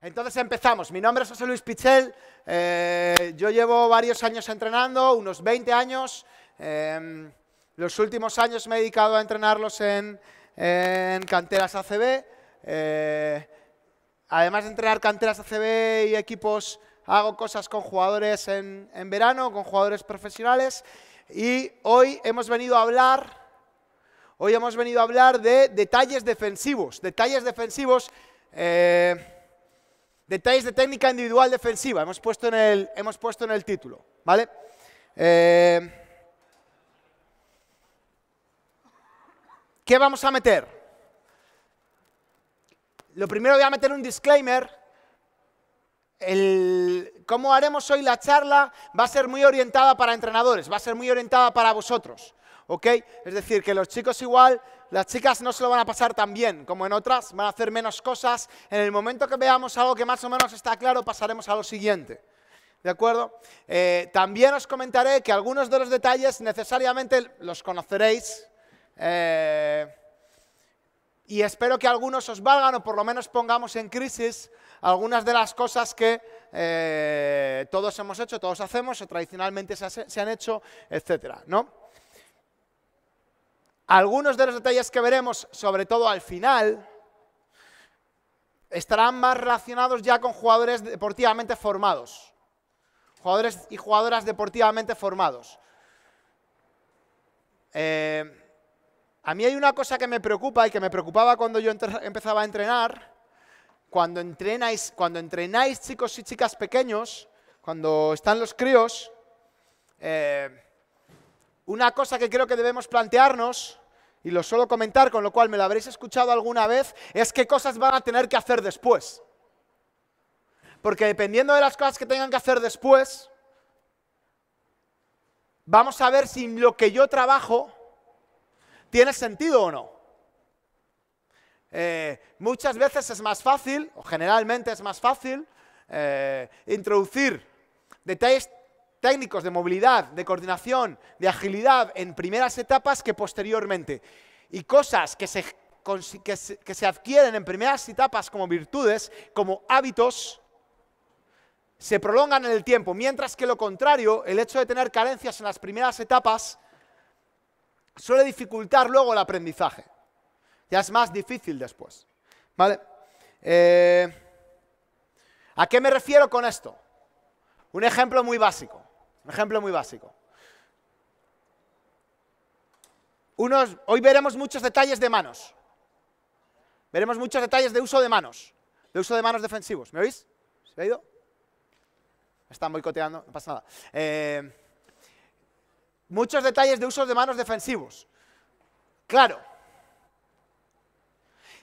Entonces empezamos. Mi nombre es José Luis Pichel. Eh, yo llevo varios años entrenando, unos 20 años. Em, los últimos años me he dedicado a entrenarlos en, canteras ACB. Eh, además de entrenar canteras ACB y equipos, hago cosas con jugadores en, verano, con jugadores profesionales. Y hoy hemos venido a hablar, hoy hemos venido a hablar de detalles defensivos, detalles defensivos. Eh, Detalles de técnica individual defensiva, hemos puesto en el, hemos puesto en el título, ¿vale? Eh, ¿Qué vamos a meter? Lo primero voy a meter un disclaimer. El, cómo haremos hoy la charla va a ser muy orientada para entrenadores, va a ser muy orientada para vosotros. ¿ok? Es decir, que los chicos igual, las chicas no se lo van a pasar tan bien como en otras, van a hacer menos cosas. En el momento que veamos algo que más o menos está claro, pasaremos a lo siguiente. ¿De acuerdo? Eh, también os comentaré que algunos de los detalles necesariamente los conoceréis. Eh, y espero que algunos os valgan o por lo menos pongamos en crisis algunas de las cosas que eh, todos hemos hecho, todos hacemos o tradicionalmente se, se han hecho, etcétera, ¿no? Algunos de los detalles que veremos, sobre todo al final, estarán más relacionados ya con jugadores deportivamente formados. Jugadores y jugadoras deportivamente formados. Eh, a mí hay una cosa que me preocupa y que me preocupaba cuando yo empezaba a entrenar. Cuando entrenáis, cuando entrenáis chicos y chicas pequeños, cuando están los críos, eh, una cosa que creo que debemos plantearnos, y lo suelo comentar, con lo cual me lo habréis escuchado alguna vez, es qué cosas van a tener que hacer después. Porque dependiendo de las cosas que tengan que hacer después, vamos a ver si lo que yo trabajo tiene sentido o no. Eh, muchas veces es más fácil, o generalmente es más fácil, eh, introducir detalles técnicos de movilidad, de coordinación, de agilidad en primeras etapas que posteriormente. Y cosas que se, que adquieren en primeras etapas como virtudes, como hábitos, se prolongan en el tiempo, mientras que lo contrario, el hecho de tener carencias en las primeras etapas, suele dificultar luego el aprendizaje. Ya es más difícil después. ¿Vale? Eh, ¿A qué me refiero con esto? Un ejemplo muy básico. Un ejemplo muy básico. hoy veremos muchos detalles de manos. Veremos muchos detalles de uso de manos, de uso de manos defensivos. ¿Me oís? ¿Se ha ido? Me están boicoteando, no pasa nada. Eh, muchos detalles de uso de manos defensivos. Claro,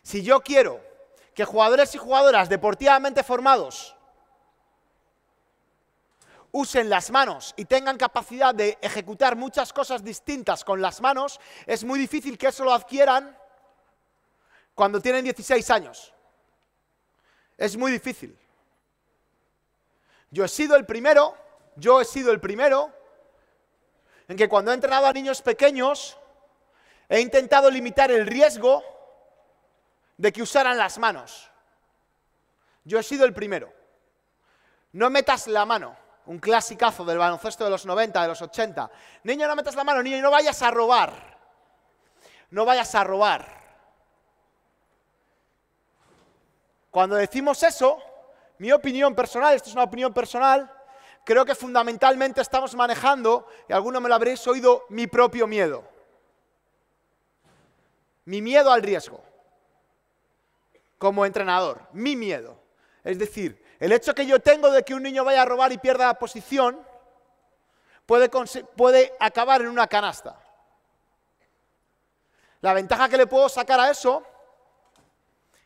si yo quiero que jugadores y jugadoras deportivamente formados usen las manos y tengan capacidad de ejecutar muchas cosas distintas con las manos, es muy difícil que eso lo adquieran cuando tienen 16 años. Es muy difícil. Yo he sido el primero, yo he sido el primero, en que cuando he entrenado a niños pequeños, he intentado limitar el riesgo de que usaran las manos. Yo he sido el primero. No metas la mano un clasicazo del baloncesto de los 90, de los 80. Niño, no metas la mano, niño, no vayas a robar. No vayas a robar. Cuando decimos eso, mi opinión personal, esto es una opinión personal, creo que fundamentalmente estamos manejando, y alguno me lo habréis oído, mi propio miedo. Mi miedo al riesgo. Como entrenador, mi miedo. Es decir, el hecho que yo tengo de que un niño vaya a robar y pierda la posición puede, puede acabar en una canasta. La ventaja que le puedo sacar a eso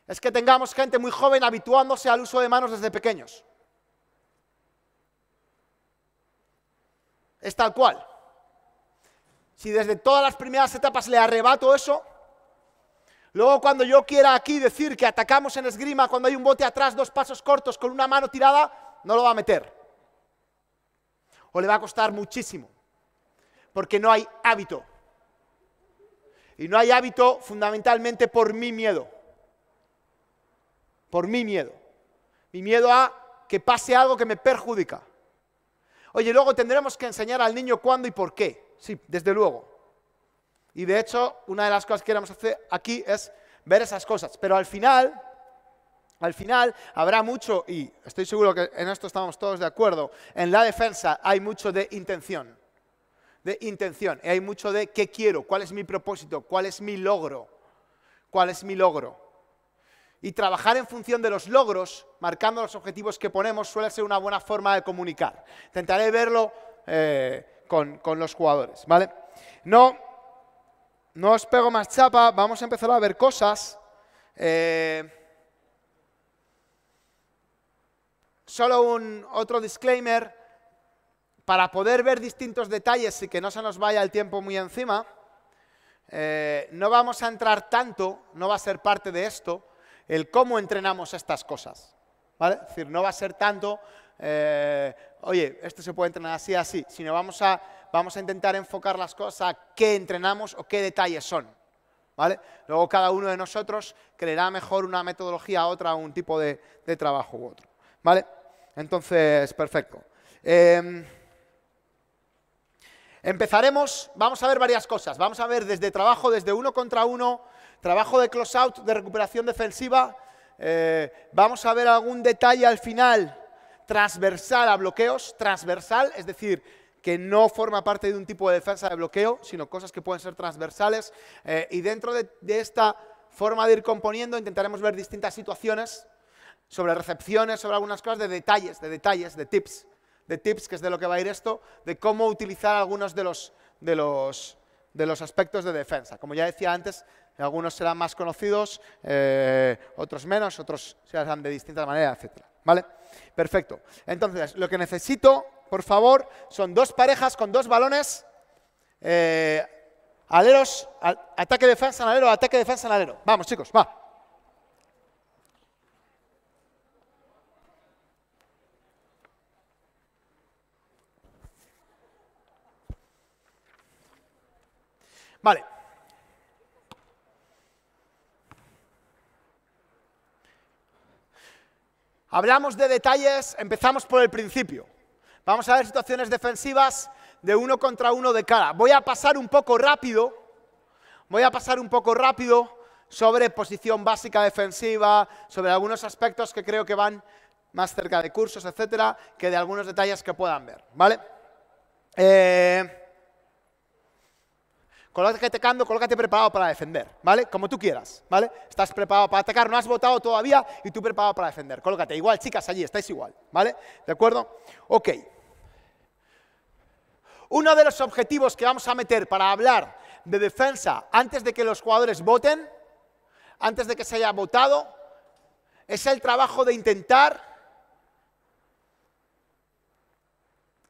es que tengamos gente muy joven habituándose al uso de manos desde pequeños. Es tal cual. Si desde todas las primeras etapas le arrebato eso, Luego cuando yo quiera aquí decir que atacamos en esgrima cuando hay un bote atrás, dos pasos cortos con una mano tirada, no lo va a meter. O le va a costar muchísimo. Porque no hay hábito. Y no hay hábito fundamentalmente por mi miedo. Por mi miedo. Mi miedo a que pase algo que me perjudica. Oye, luego tendremos que enseñar al niño cuándo y por qué. Sí, desde luego. Y de hecho, una de las cosas que queremos hacer aquí es ver esas cosas. Pero al final, al final habrá mucho, y estoy seguro que en esto estamos todos de acuerdo, en la defensa hay mucho de intención. De intención. Y hay mucho de qué quiero, cuál es mi propósito, cuál es mi logro. ¿Cuál es mi logro? Y trabajar en función de los logros, marcando los objetivos que ponemos, suele ser una buena forma de comunicar. Intentaré verlo eh, con, los jugadores, ¿vale? No, no os pego más chapa, vamos a empezar a ver cosas. Eh, solo un otro disclaimer, para poder ver distintos detalles y que no se nos vaya el tiempo muy encima, eh, no vamos a entrar tanto, no va a ser parte de esto, el cómo entrenamos estas cosas. Es decir, no va a ser tanto, eh, oye, esto se puede entrenar así, así, sino vamos a vamos a intentar enfocar las cosas qué entrenamos o qué detalles son. ¿Vale? Luego cada uno de nosotros creerá mejor una metodología otra, un tipo de, trabajo u otro. ¿Vale? Entonces, perfecto. Em, empezaremos, vamos a ver varias cosas. Vamos a ver desde trabajo, desde uno contra uno, trabajo de close-out, de recuperación defensiva. Eh, vamos a ver algún detalle al final transversal a bloqueos, transversal, es decir, que no forma parte de un tipo de defensa de bloqueo, sino cosas que pueden ser transversales. Eh, y dentro de, esta forma de ir componiendo intentaremos ver distintas situaciones sobre recepciones, sobre algunas cosas, de detalles, de detalles, de tips, de tips, que es de lo que va a ir esto, de cómo utilizar algunos de los, de los, de los aspectos de defensa. Como ya decía antes, algunos serán más conocidos, eh, otros menos, otros se harán de distintas maneras, etc. ¿Vale? Perfecto. Entonces, lo que necesito por favor. Son dos parejas con dos balones. Eh, aleros, ataque, defensa, en alero, ataque, defensa, alero. Vamos, chicos, va. Vale. Hablamos de detalles, empezamos por el principio. Vamos a ver situaciones defensivas de uno contra uno de cara. Voy a pasar un poco rápido, voy a pasar un poco rápido sobre posición básica defensiva, sobre algunos aspectos que creo que van más cerca de cursos, etcétera, que de algunos detalles que puedan ver, ¿vale? Eh, colócate atacando, colócate preparado para defender, ¿vale? Como tú quieras, ¿vale? Estás preparado para atacar, no has votado todavía y tú preparado para defender. Colócate, igual chicas allí, estáis igual, ¿vale? ¿De acuerdo? Ok. Uno de los objetivos que vamos a meter para hablar de defensa antes de que los jugadores voten, antes de que se haya votado, es el trabajo de intentar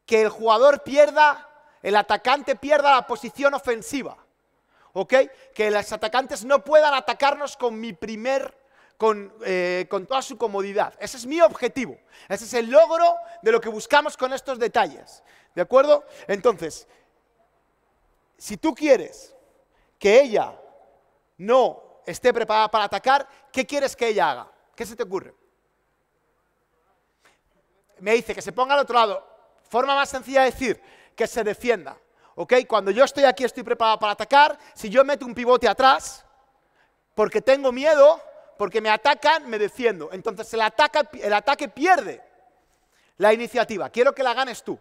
que el jugador pierda, el atacante pierda la posición ofensiva. ¿Ok? Que los atacantes no puedan atacarnos con mi primer con, eh, con, toda su comodidad. Ese es mi objetivo, ese es el logro de lo que buscamos con estos detalles. ¿De acuerdo? Entonces, si tú quieres que ella no esté preparada para atacar, ¿qué quieres que ella haga? ¿Qué se te ocurre? Me dice que se ponga al otro lado. Forma más sencilla de decir, que se defienda. ¿Ok? Cuando yo estoy aquí estoy preparada para atacar. Si yo meto un pivote atrás, porque tengo miedo, porque me atacan, me defiendo. Entonces el ataque pierde la iniciativa. Quiero que la ganes tú.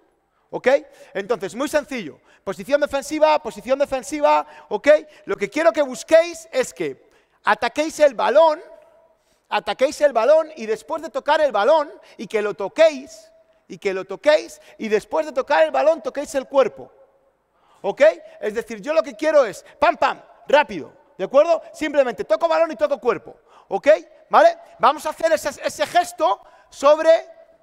¿Ok? Entonces, muy sencillo. Posición defensiva, posición defensiva, ¿ok? Lo que quiero que busquéis es que ataquéis el balón, ataquéis el balón y después de tocar el balón y que lo toquéis, y que lo toquéis y después de tocar el balón toquéis el cuerpo. ¿Ok? Es decir, yo lo que quiero es, pam, pam, rápido, ¿de acuerdo? Simplemente toco balón y toco cuerpo. ¿Ok? ¿Vale? Vamos a hacer ese, ese gesto sobre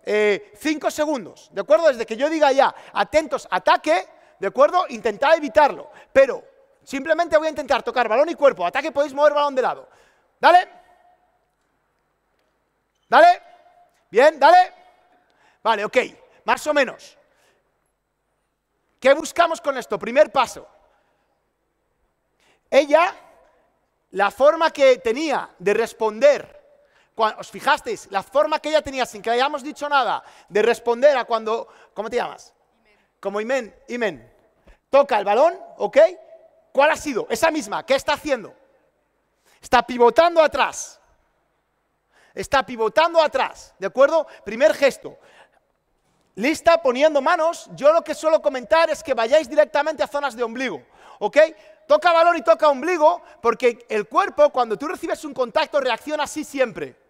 eh, cinco segundos, ¿de acuerdo? Desde que yo diga ya, atentos, ataque, ¿de acuerdo? Intentad evitarlo, pero simplemente voy a intentar tocar balón y cuerpo, ataque podéis mover balón de lado. Dale. Dale. Bien, dale. Vale, ok, más o menos. ¿Qué buscamos con esto? Primer paso. Ella, la forma que tenía de responder ¿Os fijasteis la forma que ella tenía, sin que hayamos dicho nada, de responder a cuando... ¿Cómo te llamas? Como Imen, Imen. Toca el balón, ¿ok? ¿Cuál ha sido? Esa misma. ¿Qué está haciendo? Está pivotando atrás. Está pivotando atrás, ¿de acuerdo? Primer gesto. Lista poniendo manos. Yo lo que suelo comentar es que vayáis directamente a zonas de ombligo, ¿ok? Toca balón y toca ombligo porque el cuerpo cuando tú recibes un contacto reacciona así siempre.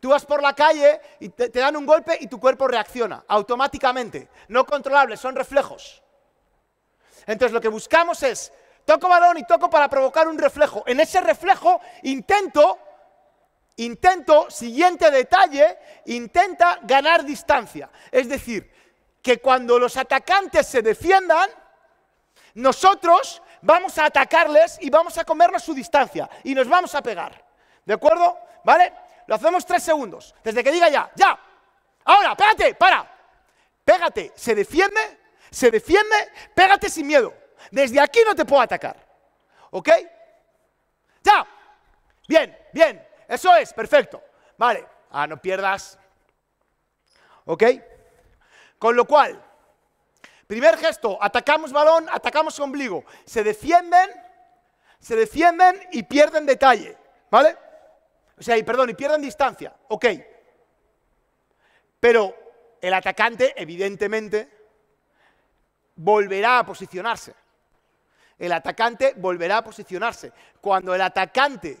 Tú vas por la calle y te, dan un golpe y tu cuerpo reacciona automáticamente, no controlable, son reflejos. Entonces lo que buscamos es, toco balón y toco para provocar un reflejo. En ese reflejo intento, intento, siguiente detalle, intenta ganar distancia. Es decir, que cuando los atacantes se defiendan, nosotros vamos a atacarles y vamos a comernos su distancia y nos vamos a pegar. ¿De acuerdo? ¿Vale? Lo hacemos tres segundos. Desde que diga ya, ya. Ahora, pégate, para. Pégate, se defiende, se defiende, pégate sin miedo. Desde aquí no te puedo atacar. ¿Ok? Ya. Bien, bien. Eso es, perfecto. Vale. Ah, no pierdas. ¿Ok? Con lo cual, primer gesto, atacamos balón, atacamos ombligo. Se defienden, se defienden y pierden detalle. ¿Vale? O sea, y perdón, y pierdan distancia, ok. Pero el atacante, evidentemente, volverá a posicionarse. El atacante volverá a posicionarse. Cuando el atacante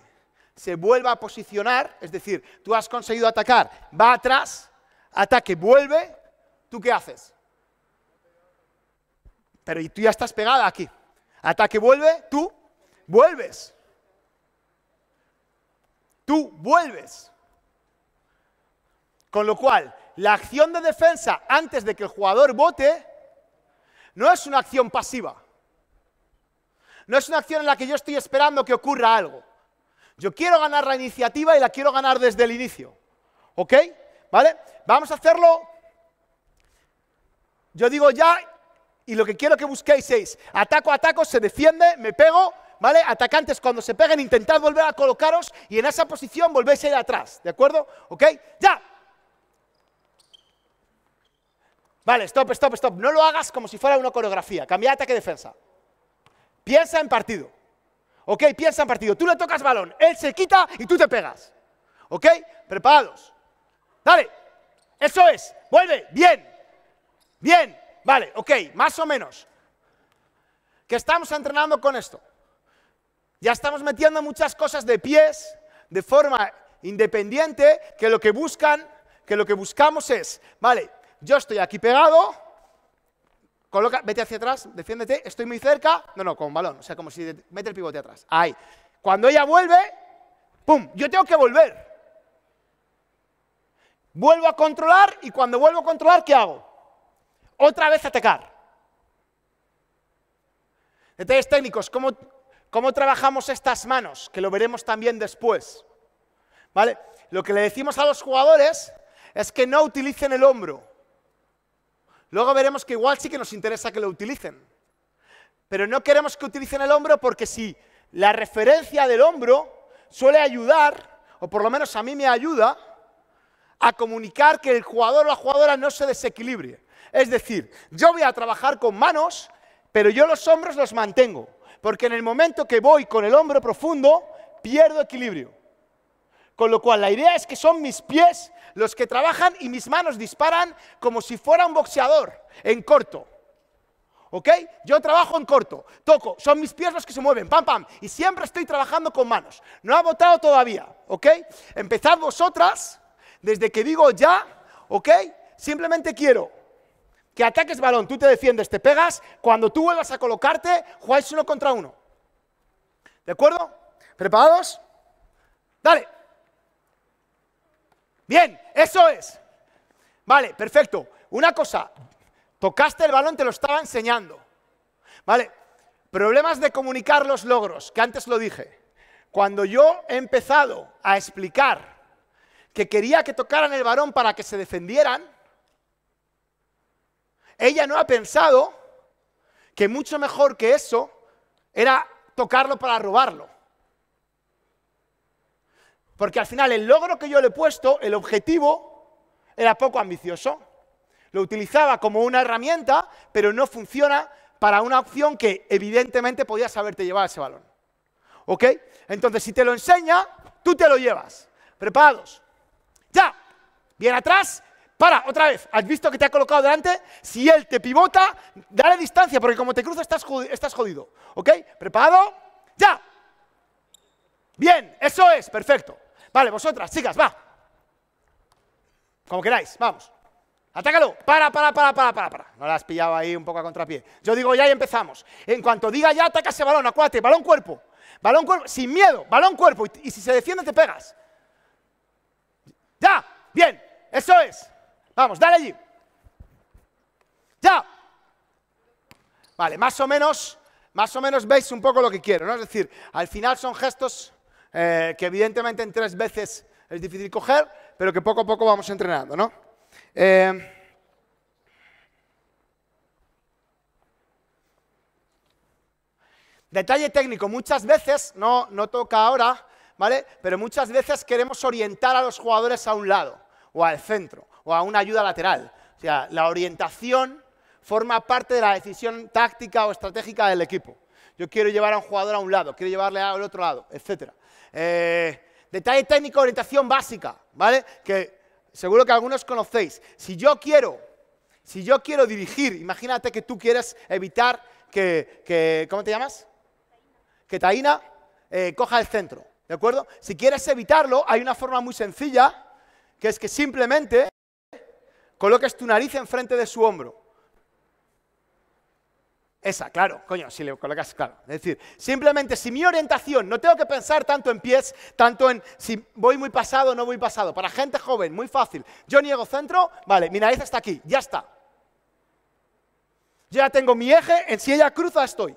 se vuelva a posicionar, es decir, tú has conseguido atacar, va atrás, ataque, vuelve, ¿tú qué haces? Pero y tú ya estás pegada aquí. Ataque, vuelve, tú vuelves tú vuelves. Con lo cual, la acción de defensa antes de que el jugador vote no es una acción pasiva. No es una acción en la que yo estoy esperando que ocurra algo. Yo quiero ganar la iniciativa y la quiero ganar desde el inicio. ¿Ok? ¿Vale? Vamos a hacerlo. Yo digo ya y lo que quiero que busquéis es ataco, ataco, se defiende, me pego ¿vale? Atacantes, cuando se peguen, intentad volver a colocaros y en esa posición volvéis a ir atrás, ¿de acuerdo? ¿Ok? ¡Ya! Vale, stop, stop, stop. No lo hagas como si fuera una coreografía. Cambia ataque-defensa. Piensa en partido. ¿Ok? Piensa en partido. Tú le tocas balón, él se quita y tú te pegas. ¿Ok? Preparados. Dale. Eso es. Vuelve. Bien. Bien. Vale, ok. Más o menos. Que estamos entrenando con esto. Ya estamos metiendo muchas cosas de pies, de forma independiente, que lo que buscan, que lo que buscamos es, vale, yo estoy aquí pegado, coloca, vete hacia atrás, defiéndete, estoy muy cerca, no, no, con balón, o sea, como si mete el pivote atrás, ahí. Cuando ella vuelve, ¡pum!, yo tengo que volver. Vuelvo a controlar y cuando vuelvo a controlar, ¿qué hago? Otra vez atacar. Detalles técnicos, ¿cómo, ¿Cómo trabajamos estas manos? Que lo veremos también después. ¿Vale? Lo que le decimos a los jugadores es que no utilicen el hombro. Luego veremos que igual sí que nos interesa que lo utilicen. Pero no queremos que utilicen el hombro porque si la referencia del hombro suele ayudar, o por lo menos a mí me ayuda, a comunicar que el jugador o la jugadora no se desequilibre. Es decir, yo voy a trabajar con manos, pero yo los hombros los mantengo. Porque en el momento que voy con el hombro profundo, pierdo equilibrio. Con lo cual la idea es que son mis pies los que trabajan y mis manos disparan como si fuera un boxeador en corto. ¿Ok? Yo trabajo en corto, toco, son mis pies los que se mueven, pam, pam, y siempre estoy trabajando con manos. No ha votado todavía, ¿ok? Empezad vosotras, desde que digo ya, ¿ok? Simplemente quiero que ataques balón, tú te defiendes, te pegas, cuando tú vuelvas a colocarte, jugáis uno contra uno. ¿De acuerdo? ¿Preparados? Dale. Bien, eso es. Vale, perfecto. Una cosa, tocaste el balón, te lo estaba enseñando. Vale, problemas de comunicar los logros, que antes lo dije. Cuando yo he empezado a explicar que quería que tocaran el balón para que se defendieran, ella no ha pensado que mucho mejor que eso era tocarlo para robarlo. Porque al final el logro que yo le he puesto, el objetivo, era poco ambicioso. Lo utilizaba como una herramienta, pero no funciona para una opción que evidentemente podías haberte llevado ese balón. ¿Ok? Entonces, si te lo enseña, tú te lo llevas. Preparados. Ya. Bien atrás, para, otra vez, ¿has visto que te ha colocado delante? Si él te pivota, dale distancia, porque como te cruza estás jodido, ¿Ok? ¿Preparado? ¡Ya! Bien, eso es, perfecto. Vale, vosotras, chicas, va. Como queráis, vamos. Atácalo. Para, para, para, para, para, para. No la has pillado ahí un poco a contrapié. Yo digo ya y empezamos. En cuanto diga ya, ataca ese balón, acuérdate, balón cuerpo. Balón cuerpo, sin miedo, balón cuerpo. y si se defiende, te pegas. Ya, bien, eso es. Vamos, dale allí. Ya. Vale, más o menos, más o menos veis un poco lo que quiero, ¿no? Es decir, al final son gestos eh, que evidentemente en tres veces es difícil coger, pero que poco a poco vamos entrenando, ¿no? Eh, detalle técnico, muchas veces, no, no toca ahora, ¿vale? Pero muchas veces queremos orientar a los jugadores a un lado o al centro, o a una ayuda lateral. O sea, la orientación forma parte de la decisión táctica o estratégica del equipo. Yo quiero llevar a un jugador a un lado, quiero llevarle al otro lado, etc. Eh, detalle técnico, orientación básica, ¿vale? Que seguro que algunos conocéis. Si yo quiero, si yo quiero dirigir, imagínate que tú quieres evitar que, ¿cómo te llamas? Que Taina eh, coja el centro, ¿de acuerdo? Si quieres evitarlo, hay una forma muy sencilla que es que simplemente coloques tu nariz enfrente de su hombro. Esa, claro, coño, si le colocas, claro. Es decir, simplemente si mi orientación, no tengo que pensar tanto en pies, tanto en si voy muy pasado o no voy pasado. Para gente joven, muy fácil. Yo niego centro, vale, mi nariz está aquí, ya está. Yo ya tengo mi eje, en si ella cruza estoy.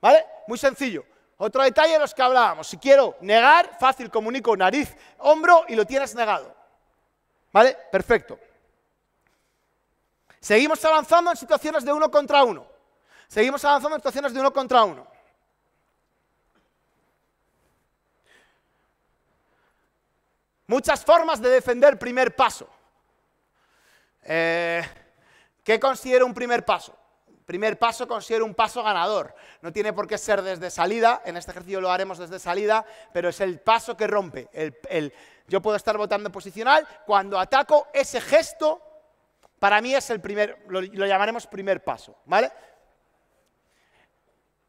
¿Vale? Muy sencillo. Otro detalle de los que hablábamos. Si quiero negar, fácil, comunico nariz, hombro y lo tienes negado. ¿Vale? Perfecto. Seguimos avanzando en situaciones de uno contra uno. Seguimos avanzando en situaciones de uno contra uno. Muchas formas de defender primer paso. Eh, ¿Qué considero un primer paso? primer paso considero un paso ganador. No tiene por qué ser desde salida, en este ejercicio lo haremos desde salida, pero es el paso que rompe. El, yo puedo estar votando posicional, cuando ataco ese gesto, para mí es el primer, lo, llamaremos primer paso, ¿vale?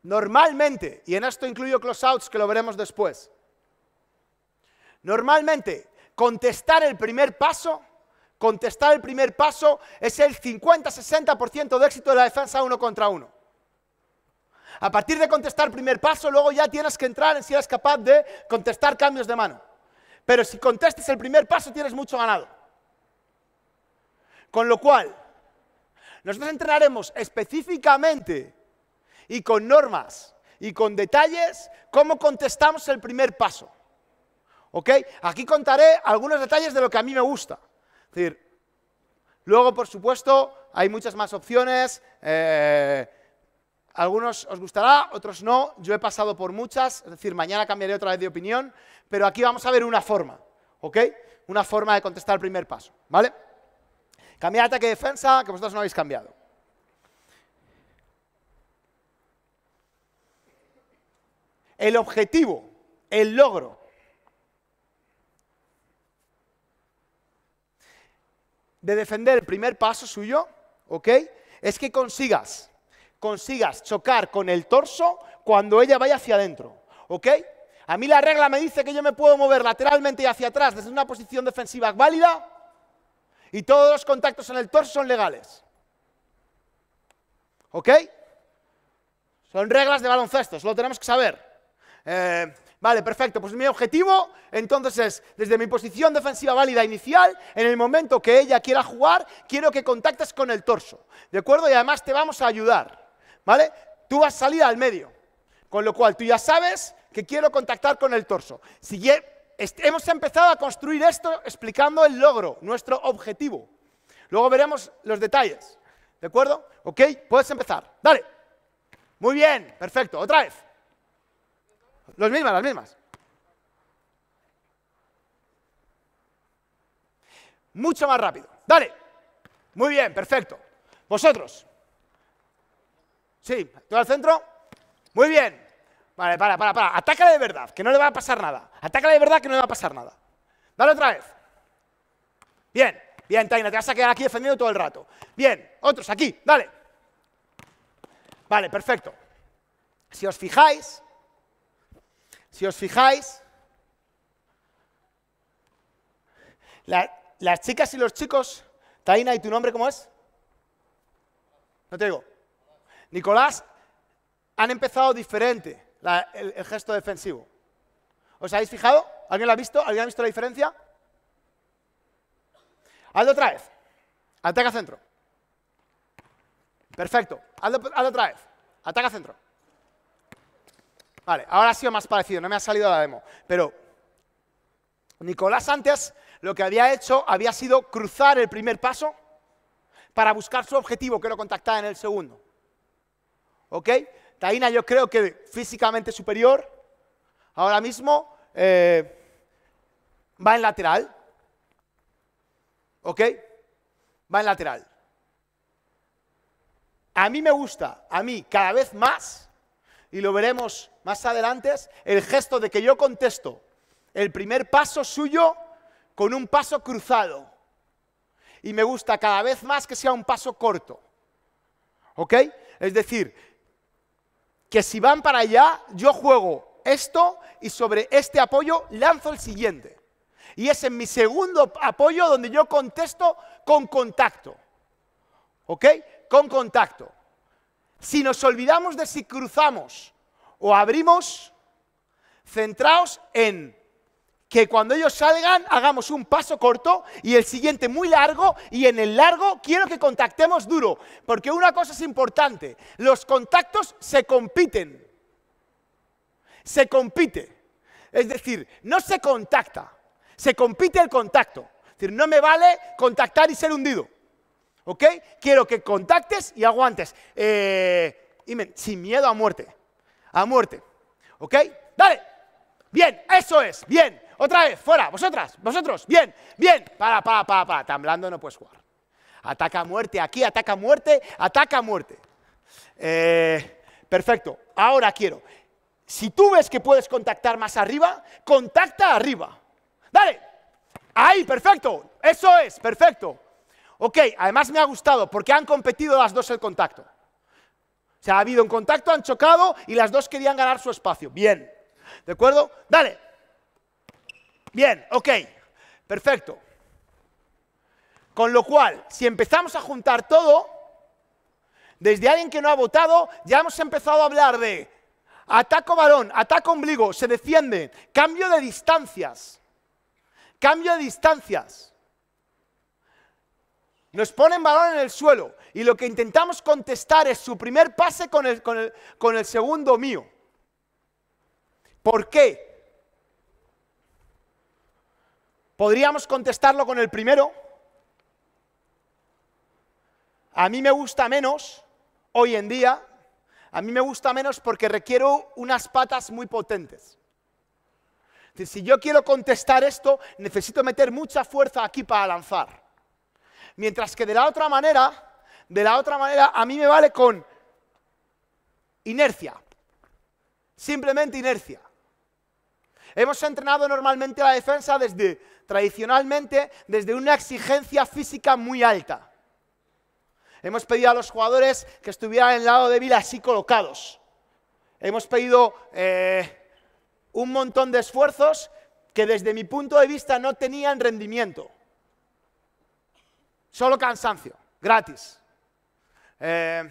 Normalmente, y en esto incluyo close-outs que lo veremos después, normalmente contestar el primer paso contestar el primer paso es el 50-60% de éxito de la defensa uno contra uno. A partir de contestar el primer paso, luego ya tienes que entrar en si eres capaz de contestar cambios de mano. Pero si contestas el primer paso, tienes mucho ganado. Con lo cual, nosotros entrenaremos específicamente y con normas y con detalles cómo contestamos el primer paso. ¿Ok? Aquí contaré algunos detalles de lo que a mí me gusta. Es decir, luego, por supuesto, hay muchas más opciones. Eh, algunos os gustará, otros no. Yo he pasado por muchas, es decir, mañana cambiaré otra vez de opinión, pero aquí vamos a ver una forma, ¿ok? Una forma de contestar el primer paso, ¿vale? Cambiar ataque y defensa, que vosotros no habéis cambiado. El objetivo, el logro, de defender, el primer paso suyo, ¿ok? Es que consigas, consigas chocar con el torso cuando ella vaya hacia adentro, ¿ok? A mí la regla me dice que yo me puedo mover lateralmente y hacia atrás desde una posición defensiva válida y todos los contactos en el torso son legales. ¿Ok? Son reglas de baloncesto, lo tenemos que saber. Eh, Vale, perfecto. Pues mi objetivo entonces es, desde mi posición defensiva válida inicial, en el momento que ella quiera jugar, quiero que contactes con el torso. ¿De acuerdo? Y además te vamos a ayudar. ¿Vale? Tú vas a salir al medio. Con lo cual tú ya sabes que quiero contactar con el torso. hemos empezado a construir esto explicando el logro, nuestro objetivo. Luego veremos los detalles. ¿De acuerdo? ¿Ok? Puedes empezar. Dale. Muy bien, perfecto. Otra vez los mismas, las mismas. Mucho más rápido. Dale. Muy bien, perfecto. Vosotros. Sí, todo al centro. Muy bien. Vale, para, para, para. Atácale de verdad, que no le va a pasar nada. Atácale de verdad, que no le va a pasar nada. Dale otra vez. Bien, bien, Taina, te vas a quedar aquí defendiendo todo el rato. Bien, otros, aquí, dale. Vale, perfecto. Si os fijáis, si os fijáis, las chicas y los chicos, Taina, ¿y tu nombre cómo es? No te digo. Nicolás, han empezado diferente el, gesto defensivo. ¿Os habéis fijado? ¿Alguien lo ha visto? ¿Alguien ha visto la diferencia? Hazlo otra vez. Ataca centro. Perfecto. Hazlo, hazlo otra vez. Ataca centro. Vale, ahora ha sido más parecido, no me ha salido la demo. Pero Nicolás antes lo que había hecho había sido cruzar el primer paso para buscar su objetivo que lo contactaba en el segundo. ¿Ok? Taina yo creo que físicamente superior. Ahora mismo eh, va en lateral. ¿Ok? Va en lateral. A mí me gusta, a mí cada vez más y lo veremos más adelante, el gesto de que yo contesto el primer paso suyo con un paso cruzado. Y me gusta cada vez más que sea un paso corto. ¿Ok? Es decir, que si van para allá, yo juego esto y sobre este apoyo lanzo el siguiente. Y es en mi segundo apoyo donde yo contesto con contacto. ¿Ok? Con contacto. Si nos olvidamos de si cruzamos o abrimos, centraos en que cuando ellos salgan hagamos un paso corto y el siguiente muy largo y en el largo quiero que contactemos duro, porque una cosa es importante, los contactos se compiten, se compite, es decir, no se contacta, se compite el contacto, es decir, no me vale contactar y ser hundido, ¿Ok? Quiero que contactes y aguantes. Eh, sin miedo a muerte. A muerte. ¿Ok? Dale. Bien, eso es. Bien. Otra vez, fuera. Vosotras, vosotros. Bien, bien. Para, para, para, para. Tamblando no puedes jugar. Ataca a muerte aquí, ataca a muerte, ataca a muerte. Eh, perfecto. Ahora quiero. Si tú ves que puedes contactar más arriba, contacta arriba. Dale. Ahí, perfecto. Eso es, perfecto. Ok, además me ha gustado porque han competido las dos el contacto. O sea, ha habido un contacto, han chocado y las dos querían ganar su espacio. Bien. ¿De acuerdo? Dale. Bien, ok. Perfecto. Con lo cual, si empezamos a juntar todo, desde alguien que no ha votado, ya hemos empezado a hablar de ataco varón, ataco ombligo, se defiende, cambio de distancias. Cambio de distancias. Nos ponen balón en el suelo y lo que intentamos contestar es su primer pase con el, con el segundo mío. ¿Por qué? Podríamos contestarlo con el primero. A mí me gusta menos hoy en día. A mí me gusta menos porque requiero unas patas muy potentes. Si yo quiero contestar esto, necesito meter mucha fuerza aquí para lanzar. Mientras que de la otra manera, de la otra manera, a mí me vale con inercia. Simplemente inercia. Hemos entrenado normalmente la defensa desde, tradicionalmente, desde una exigencia física muy alta. Hemos pedido a los jugadores que estuvieran en el lado débil así colocados. Hemos pedido eh, un montón de esfuerzos que desde mi punto de vista no tenían rendimiento. Solo cansancio, gratis. Eh,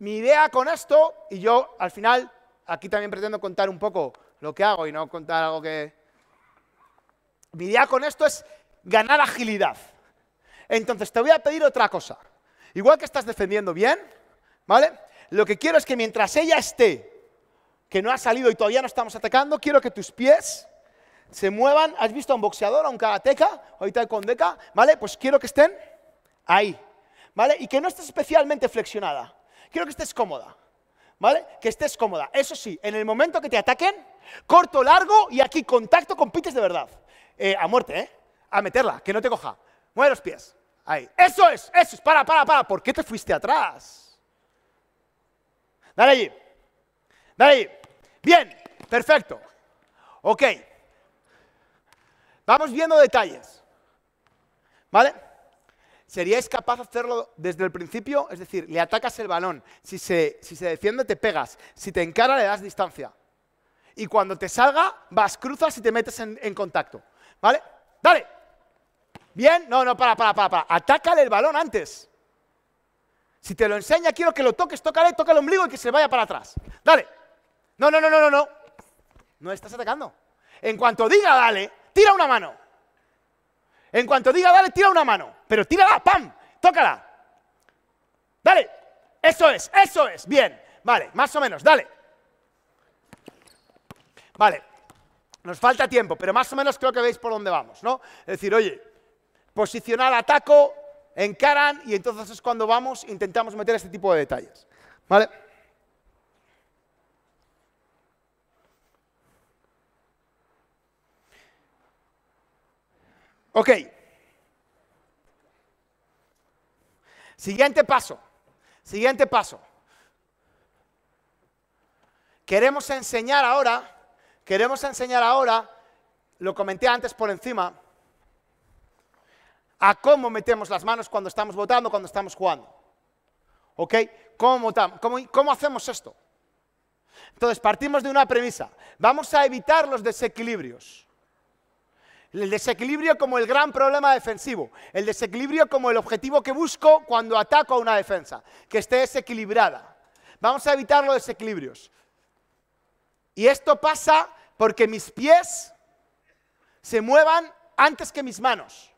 mi idea con esto, y yo al final, aquí también pretendo contar un poco lo que hago y no contar algo que... Mi idea con esto es ganar agilidad. Entonces, te voy a pedir otra cosa. Igual que estás defendiendo bien, ¿vale? Lo que quiero es que mientras ella esté, que no ha salido y todavía no estamos atacando, quiero que tus pies se muevan. ¿Has visto a un boxeador, a un karateca, ahorita con deca? ¿Vale? Pues quiero que estén ahí. ¿Vale? Y que no estés especialmente flexionada. Quiero que estés cómoda. ¿Vale? Que estés cómoda. Eso sí, en el momento que te ataquen, corto, largo y aquí contacto con piques de verdad. Eh, a muerte, ¿eh? A meterla, que no te coja. Mueve los pies. Ahí. Eso es, eso es. Para, para, para. ¿Por qué te fuiste atrás? Dale allí. Dale allí. Bien, perfecto. Ok. Vamos viendo detalles. ¿Vale? ¿Seríais capaz de hacerlo desde el principio? Es decir, le atacas el balón. Si se, si se defiende, te pegas. Si te encara, le das distancia. Y cuando te salga, vas, cruzas y te metes en, contacto. ¿Vale? ¡Dale! Bien, no, no, para, para, para, para. Atácale el balón antes. Si te lo enseña, quiero que lo toques, tócale, toca el ombligo y que se vaya para atrás. Dale. No, no, no, no, no, no. No estás atacando. En cuanto diga dale, tira una mano. En cuanto diga dale, tira una mano. Pero tírala, ¡pam! Tócala. Dale. Eso es, eso es. Bien. Vale, más o menos, dale. Vale. Nos falta tiempo, pero más o menos creo que veis por dónde vamos, ¿no? Es decir, oye, posicionar, ataco, encaran y entonces es cuando vamos, intentamos meter este tipo de detalles. ¿Vale? Ok. Siguiente paso. Siguiente paso. Queremos enseñar ahora, queremos enseñar ahora, lo comenté antes por encima, a cómo metemos las manos cuando estamos votando, cuando estamos jugando. ¿Ok? ¿Cómo votamos? cómo hacemos esto? Entonces, partimos de una premisa. Vamos a evitar los desequilibrios. El desequilibrio como el gran problema defensivo. El desequilibrio como el objetivo que busco cuando ataco a una defensa, que esté desequilibrada. Vamos a evitar los desequilibrios. Y esto pasa porque mis pies se muevan antes que mis manos.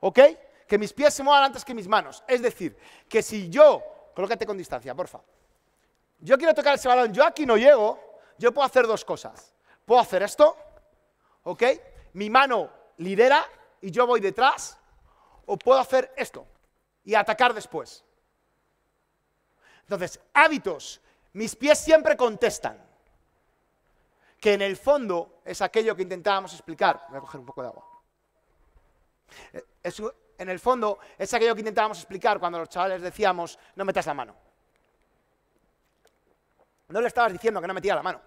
¿Ok? Que mis pies se muevan antes que mis manos. Es decir, que si yo, colócate con distancia, porfa. Yo quiero tocar ese balón, yo aquí no llego, yo puedo hacer dos cosas. Puedo hacer esto, ¿ok? mi mano lidera y yo voy detrás, o puedo hacer esto y atacar después. Entonces, hábitos, mis pies siempre contestan, que en el fondo es aquello que intentábamos explicar. Voy a coger un poco de agua. Eh, en el fondo es aquello que intentábamos explicar cuando los chavales decíamos, no metas la mano. No le estabas diciendo que no metía la mano.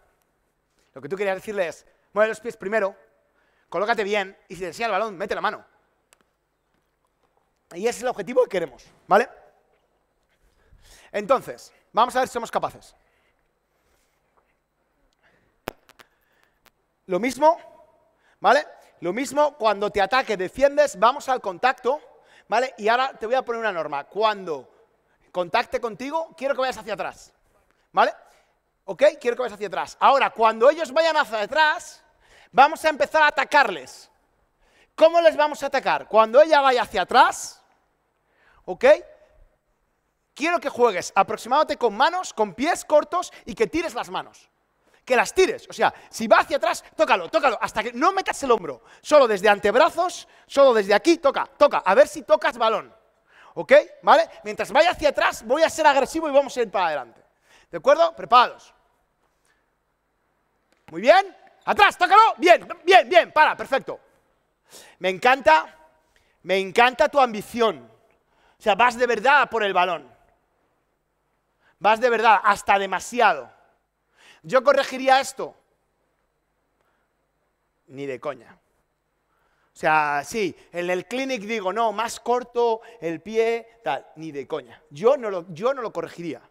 Lo que tú querías decirle es, mueve los pies primero colócate bien y si te enseña el balón, mete la mano. Y ese es el objetivo que queremos, ¿vale? Entonces, vamos a ver si somos capaces. Lo mismo, ¿vale? Lo mismo cuando te ataque, defiendes, vamos al contacto, ¿vale? Y ahora te voy a poner una norma. Cuando contacte contigo, quiero que vayas hacia atrás, ¿vale? ¿Ok? Quiero que vayas hacia atrás. Ahora, cuando ellos vayan hacia atrás, Vamos a empezar a atacarles. ¿Cómo les vamos a atacar? Cuando ella vaya hacia atrás, ¿ok? Quiero que juegues aproximándote con manos, con pies cortos y que tires las manos. Que las tires. O sea, si va hacia atrás, tócalo, tócalo, hasta que no metas el hombro. Solo desde antebrazos, solo desde aquí, toca, toca. A ver si tocas balón. ¿Ok? ¿Vale? Mientras vaya hacia atrás, voy a ser agresivo y vamos a ir para adelante. ¿De acuerdo? Preparados. Muy bien atrás, tócalo, bien, bien, bien, para, perfecto. Me encanta, me encanta tu ambición. O sea, vas de verdad por el balón. Vas de verdad, hasta demasiado. Yo corregiría esto. Ni de coña. O sea, sí, en el clinic digo, no, más corto el pie, tal, ni de coña. Yo no yo no lo corregiría.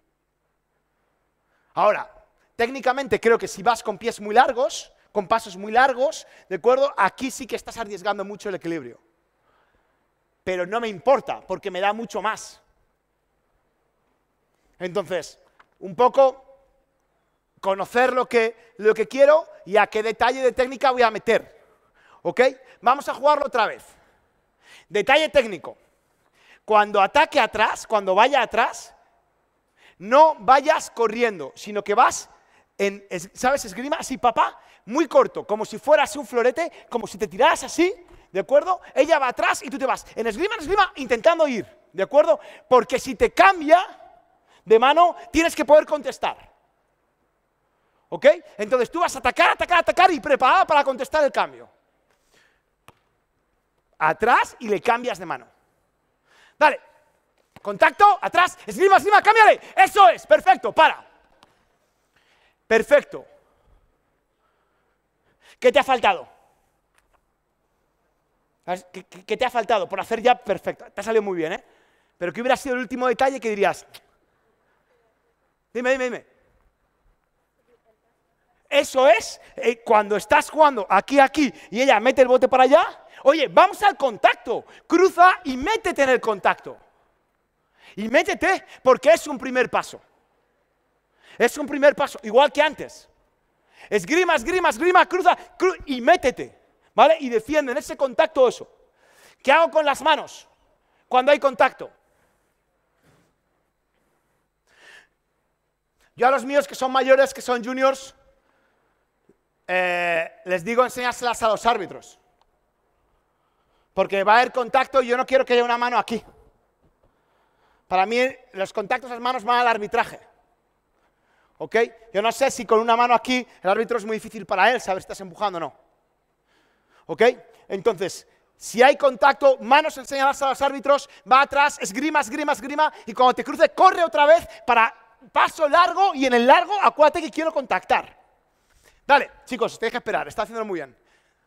Ahora, técnicamente creo que si vas con pies muy largos, con pasos muy largos, ¿de acuerdo? Aquí sí que estás arriesgando mucho el equilibrio. Pero no me importa, porque me da mucho más. Entonces, un poco conocer lo que, lo que quiero y a qué detalle de técnica voy a meter. ¿Ok? Vamos a jugarlo otra vez. Detalle técnico. Cuando ataque atrás, cuando vaya atrás, no vayas corriendo, sino que vas en, ¿sabes? Esgrima así, papá, muy corto, como si fueras un florete, como si te tiraras así, ¿de acuerdo? Ella va atrás y tú te vas. En esgrima, en esgrima, intentando ir, ¿de acuerdo? Porque si te cambia de mano, tienes que poder contestar. ¿Ok? Entonces tú vas a atacar, atacar, atacar y preparada para contestar el cambio. Atrás y le cambias de mano. Dale. Contacto, atrás, esgrima, esgrima, cámbiale. Eso es, perfecto, para. Perfecto. ¿Qué te ha faltado? ¿Qué, te ha faltado por hacer ya perfecto? Te ha salido muy bien, ¿eh? Pero ¿qué hubiera sido el último detalle que dirías? Dime, dime, dime. Eso es eh, cuando estás jugando aquí, aquí y ella mete el bote para allá. Oye, vamos al contacto. Cruza y métete en el contacto. Y métete porque es un primer paso. Es un primer paso, igual que antes. Esgrima, esgrima, esgrima, cruza, y métete. ¿Vale? Y defienden ese contacto eso. ¿Qué hago con las manos cuando hay contacto? Yo a los míos que son mayores, que son juniors, eh, les digo enseñárselas a los árbitros. Porque va a haber contacto y yo no quiero que haya una mano aquí. Para mí los contactos de las manos van al arbitraje. ¿Ok? Yo no sé si con una mano aquí el árbitro es muy difícil para él saber si estás empujando o no. ¿Ok? Entonces, si hay contacto, manos enseñadas a los árbitros, va atrás, esgrima, esgrima, esgrima, y cuando te cruce, corre otra vez para paso largo y en el largo acuérdate que quiero contactar. Dale, chicos, tenéis que esperar, está haciéndolo muy bien.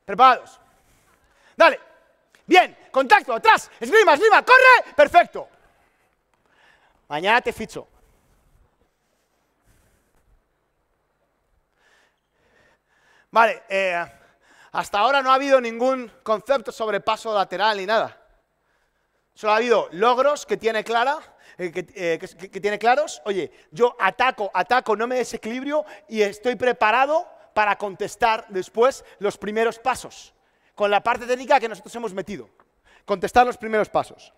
Preparados. Dale. Bien, contacto, atrás, esgrima, esgrima, corre, perfecto. Mañana te ficho. Vale, eh, hasta ahora no ha habido ningún concepto sobre paso lateral ni nada. Solo ha habido logros que tiene clara, eh, eh, que, que, tiene claros. Oye, yo ataco, ataco, no me desequilibrio y estoy preparado para contestar después los primeros pasos con la parte técnica que nosotros hemos metido. Contestar los primeros pasos.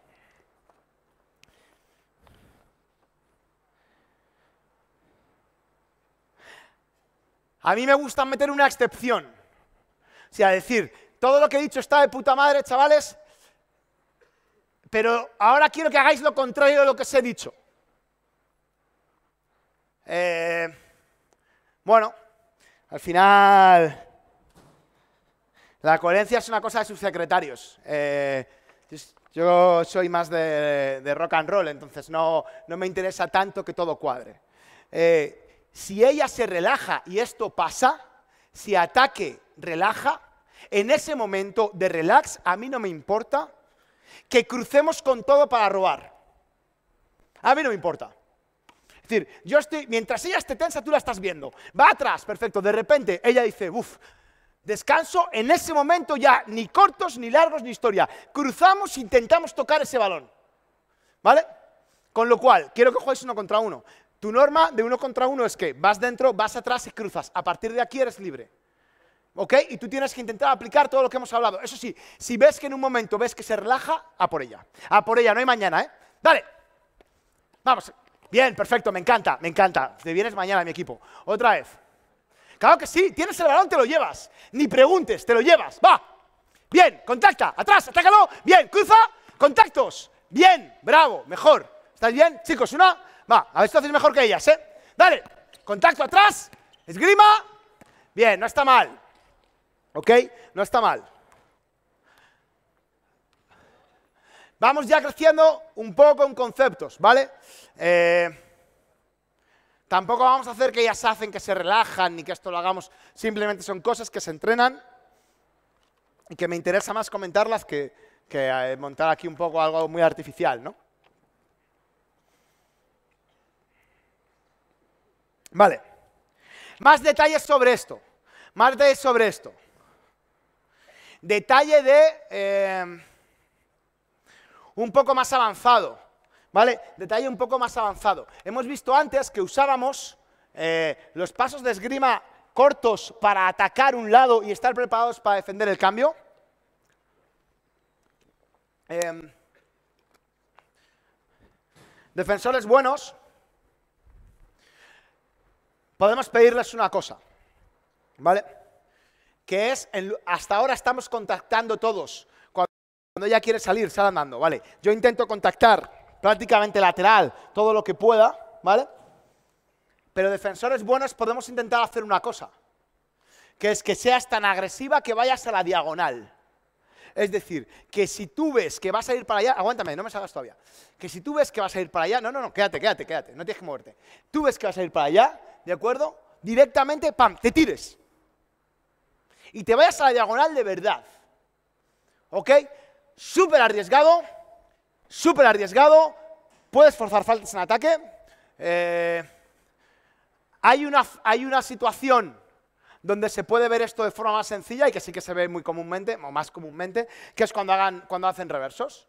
A mí me gusta meter una excepción. O sea, decir, todo lo que he dicho está de puta madre, chavales, pero ahora quiero que hagáis lo contrario de lo que os he dicho. Eh, bueno, al final, la coherencia es una cosa de sus secretarios. Eh, yo soy más de, rock and roll, entonces no, me interesa tanto que todo cuadre. Eh, si ella se relaja y esto pasa, si ataque relaja, en ese momento de relax a mí no me importa que crucemos con todo para robar. A mí no me importa. Es decir, yo estoy, mientras ella esté tensa, tú la estás viendo. Va atrás, perfecto. De repente ella dice, uff, descanso. En ese momento ya ni cortos, ni largos, ni historia. Cruzamos, intentamos tocar ese balón. ¿Vale? Con lo cual, quiero que juegues uno contra uno. Tu norma de uno contra uno es que vas dentro, vas atrás y cruzas. A partir de aquí eres libre. ¿Ok? Y tú tienes que intentar aplicar todo lo que hemos hablado. Eso sí, si ves que en un momento ves que se relaja, a por ella. A por ella, no hay mañana, ¿eh? Dale. Vamos. Bien, perfecto, me encanta, me encanta. Te vienes mañana mi equipo. Otra vez. Claro que sí, tienes el balón, te lo llevas. Ni preguntes, te lo llevas. Va. Bien, contacta. Atrás, atácalo. Bien, cruza. Contactos. Bien, bravo, mejor. ¿Estás bien? Chicos, una, Va, a ver si mejor que ellas, ¿eh? Dale, contacto atrás, esgrima. Bien, no está mal. ¿Ok? No está mal. Vamos ya creciendo un poco en conceptos, ¿vale? Eh, tampoco vamos a hacer que ellas hacen que se relajan ni que esto lo hagamos. Simplemente son cosas que se entrenan y que me interesa más comentarlas que eh, montar aquí un poco algo muy artificial, ¿no? Vale. Más detalles sobre esto. Más detalles sobre esto. Detalle de... Eh, un poco más avanzado. ¿Vale? Detalle un poco más avanzado. Hemos visto antes que usábamos eh, los pasos de esgrima cortos para atacar un lado y estar preparados para defender el cambio. Em, defensores buenos podemos pedirles una cosa, ¿vale? Que es, hasta ahora estamos contactando todos. Cuando ella quiere salir, sale andando, ¿vale? Yo intento contactar prácticamente lateral todo lo que pueda, ¿vale? Pero defensores buenos podemos intentar hacer una cosa, que es que seas tan agresiva que vayas a la diagonal. Es decir, que si tú ves que vas a ir para allá, aguántame, no me salgas todavía. Que si tú ves que vas a ir para allá, no, no, no, quédate, quédate, quédate, no tienes que moverte. Tú ves que vas a ir para allá, ¿de acuerdo? Directamente, ¡pam!, te tires. Y te vayas a la diagonal de verdad. ¿Ok? Súper arriesgado, súper arriesgado. Puedes forzar faltas en ataque. Eh, hay, una, hay una situación donde se puede ver esto de forma más sencilla y que sí que se ve muy comúnmente, o más comúnmente, que es cuando, hagan, cuando hacen reversos.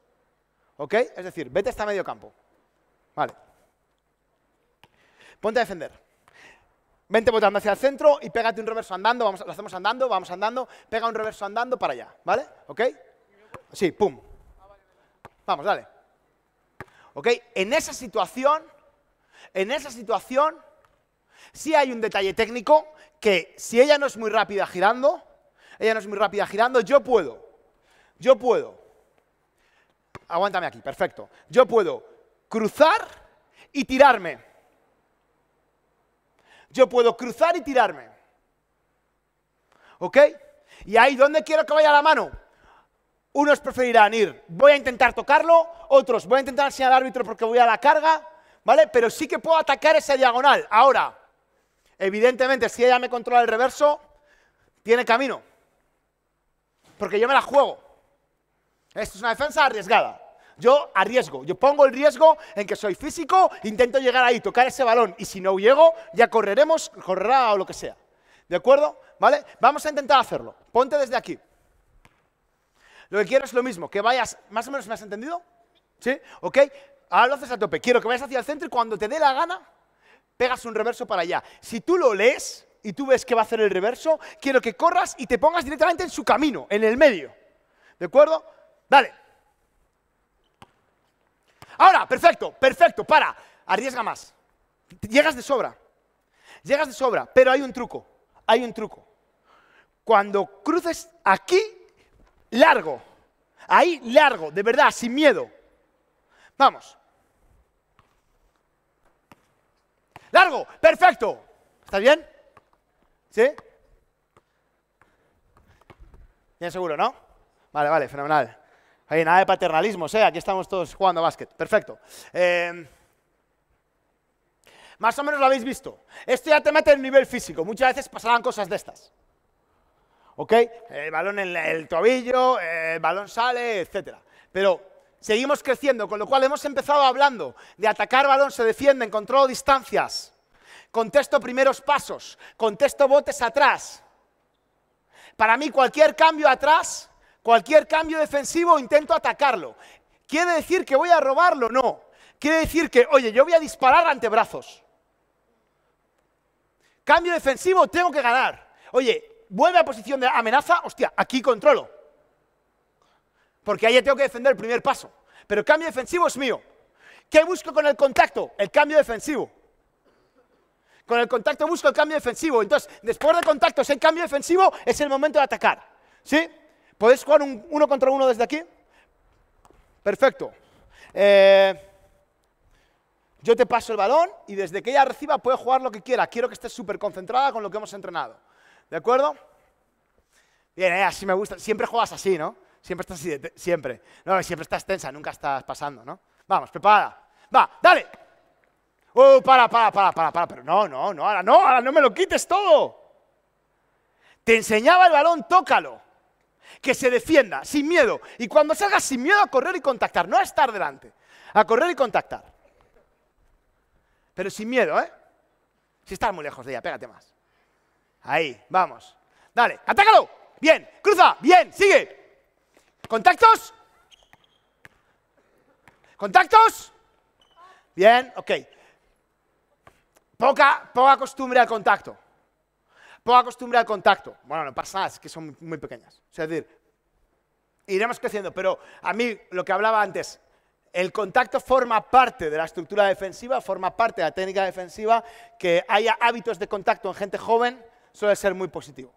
¿Ok? Es decir, vete hasta medio campo. Vale. Ponte a defender. Vente botando hacia el centro y pégate un reverso andando, vamos, lo hacemos andando, vamos andando, pega un reverso andando para allá, ¿vale? ¿Ok? Sí, pum. Vamos, dale. ¿Ok? En esa situación, en esa situación, sí hay un detalle técnico que si ella no es muy rápida girando, ella no es muy rápida girando, yo puedo, yo puedo, aguántame aquí, perfecto, yo puedo cruzar y tirarme. Yo puedo cruzar y tirarme. ¿Ok? Y ahí, ¿dónde quiero que vaya la mano? Unos preferirán ir, voy a intentar tocarlo, otros, voy a intentar enseñar al árbitro porque voy a la carga, ¿vale? Pero sí que puedo atacar esa diagonal. Ahora, evidentemente, si ella me controla el reverso, tiene camino. Porque yo me la juego. Esto es una defensa arriesgada yo arriesgo, yo pongo el riesgo en que soy físico, intento llegar ahí, tocar ese balón y si no llego, ya correremos, correrá o lo que sea. ¿De acuerdo? ¿Vale? Vamos a intentar hacerlo. Ponte desde aquí. Lo que quiero es lo mismo, que vayas, más o menos me has entendido? ¿Sí? ¿Ok? Ahora lo haces a tope. Quiero que vayas hacia el centro y cuando te dé la gana, pegas un reverso para allá. Si tú lo lees y tú ves que va a hacer el reverso, quiero que corras y te pongas directamente en su camino, en el medio. ¿De acuerdo? Dale. Ahora, perfecto, perfecto, para, arriesga más. Llegas de sobra, llegas de sobra, pero hay un truco, hay un truco. Cuando cruces aquí, largo, ahí largo, de verdad, sin miedo. Vamos. Largo, perfecto. ¿Estás bien? ¿Sí? Bien seguro, ¿no? Vale, vale, fenomenal nada de paternalismos, ¿eh? aquí estamos todos jugando básquet. Perfecto. Em, más o menos lo habéis visto. Esto ya te mete en nivel físico. Muchas veces pasaban cosas de estas. ¿Ok? El balón en el tobillo, el balón sale, etc. Pero seguimos creciendo, con lo cual hemos empezado hablando de atacar balón, se control de distancias, contesto primeros pasos, contesto botes atrás. Para mí cualquier cambio atrás Cualquier cambio defensivo intento atacarlo. ¿Quiere decir que voy a robarlo? No. Quiere decir que, oye, yo voy a disparar antebrazos. Cambio defensivo, tengo que ganar. Oye, vuelve a posición de amenaza, hostia, aquí controlo. Porque ahí ya tengo que defender el primer paso. Pero el cambio defensivo es mío. ¿Qué busco con el contacto? El cambio defensivo. Con el contacto busco el cambio defensivo. Entonces, después del contacto, si cambio defensivo, es el momento de atacar. ¿Sí? ¿Podéis jugar un, uno contra uno desde aquí? Perfecto. Eh, yo te paso el balón y desde que ella reciba puede jugar lo que quiera. Quiero que estés súper concentrada con lo que hemos entrenado. ¿De acuerdo? Bien, eh, así me gusta. Siempre juegas así, ¿no? Siempre estás así, siempre. No, siempre estás tensa, nunca estás pasando, ¿no? Vamos, preparada. Va, dale. Oh, para, para, para, para, para. Pero no, no, no, ahora no, ahora no me lo quites todo. Te enseñaba el balón, tócalo que se defienda sin miedo. Y cuando salga sin miedo a correr y contactar, no a estar delante, a correr y contactar. Pero sin miedo, ¿eh? Si estás muy lejos de ella, pégate más. Ahí, vamos. Dale, atácalo. Bien, cruza, bien, sigue. ¿Contactos? ¿Contactos? Bien, ok. Poca, poca costumbre al contacto poco costumbre al contacto. Bueno, no pasa nada, es que son muy pequeñas. O sea, es decir, iremos creciendo, pero a mí lo que hablaba antes, el contacto forma parte de la estructura defensiva, forma parte de la técnica defensiva, que haya hábitos de contacto en gente joven suele ser muy positivo.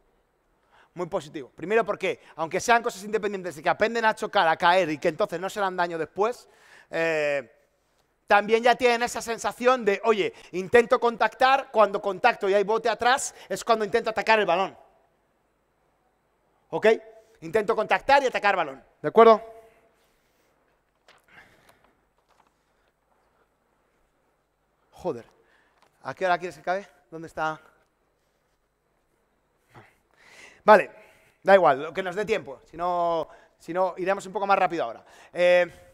Muy positivo. Primero porque, aunque sean cosas independientes y que aprenden a chocar, a caer y que entonces no se dan daño después, eh, también ya tienen esa sensación de, oye, intento contactar, cuando contacto y hay bote atrás, es cuando intento atacar el balón. ¿Ok? Intento contactar y atacar balón. ¿De acuerdo? Joder. ¿A qué hora quieres que acabe? ¿Dónde está? Vale, da igual, lo que nos dé tiempo. Si no, si no iremos un poco más rápido ahora. Eh,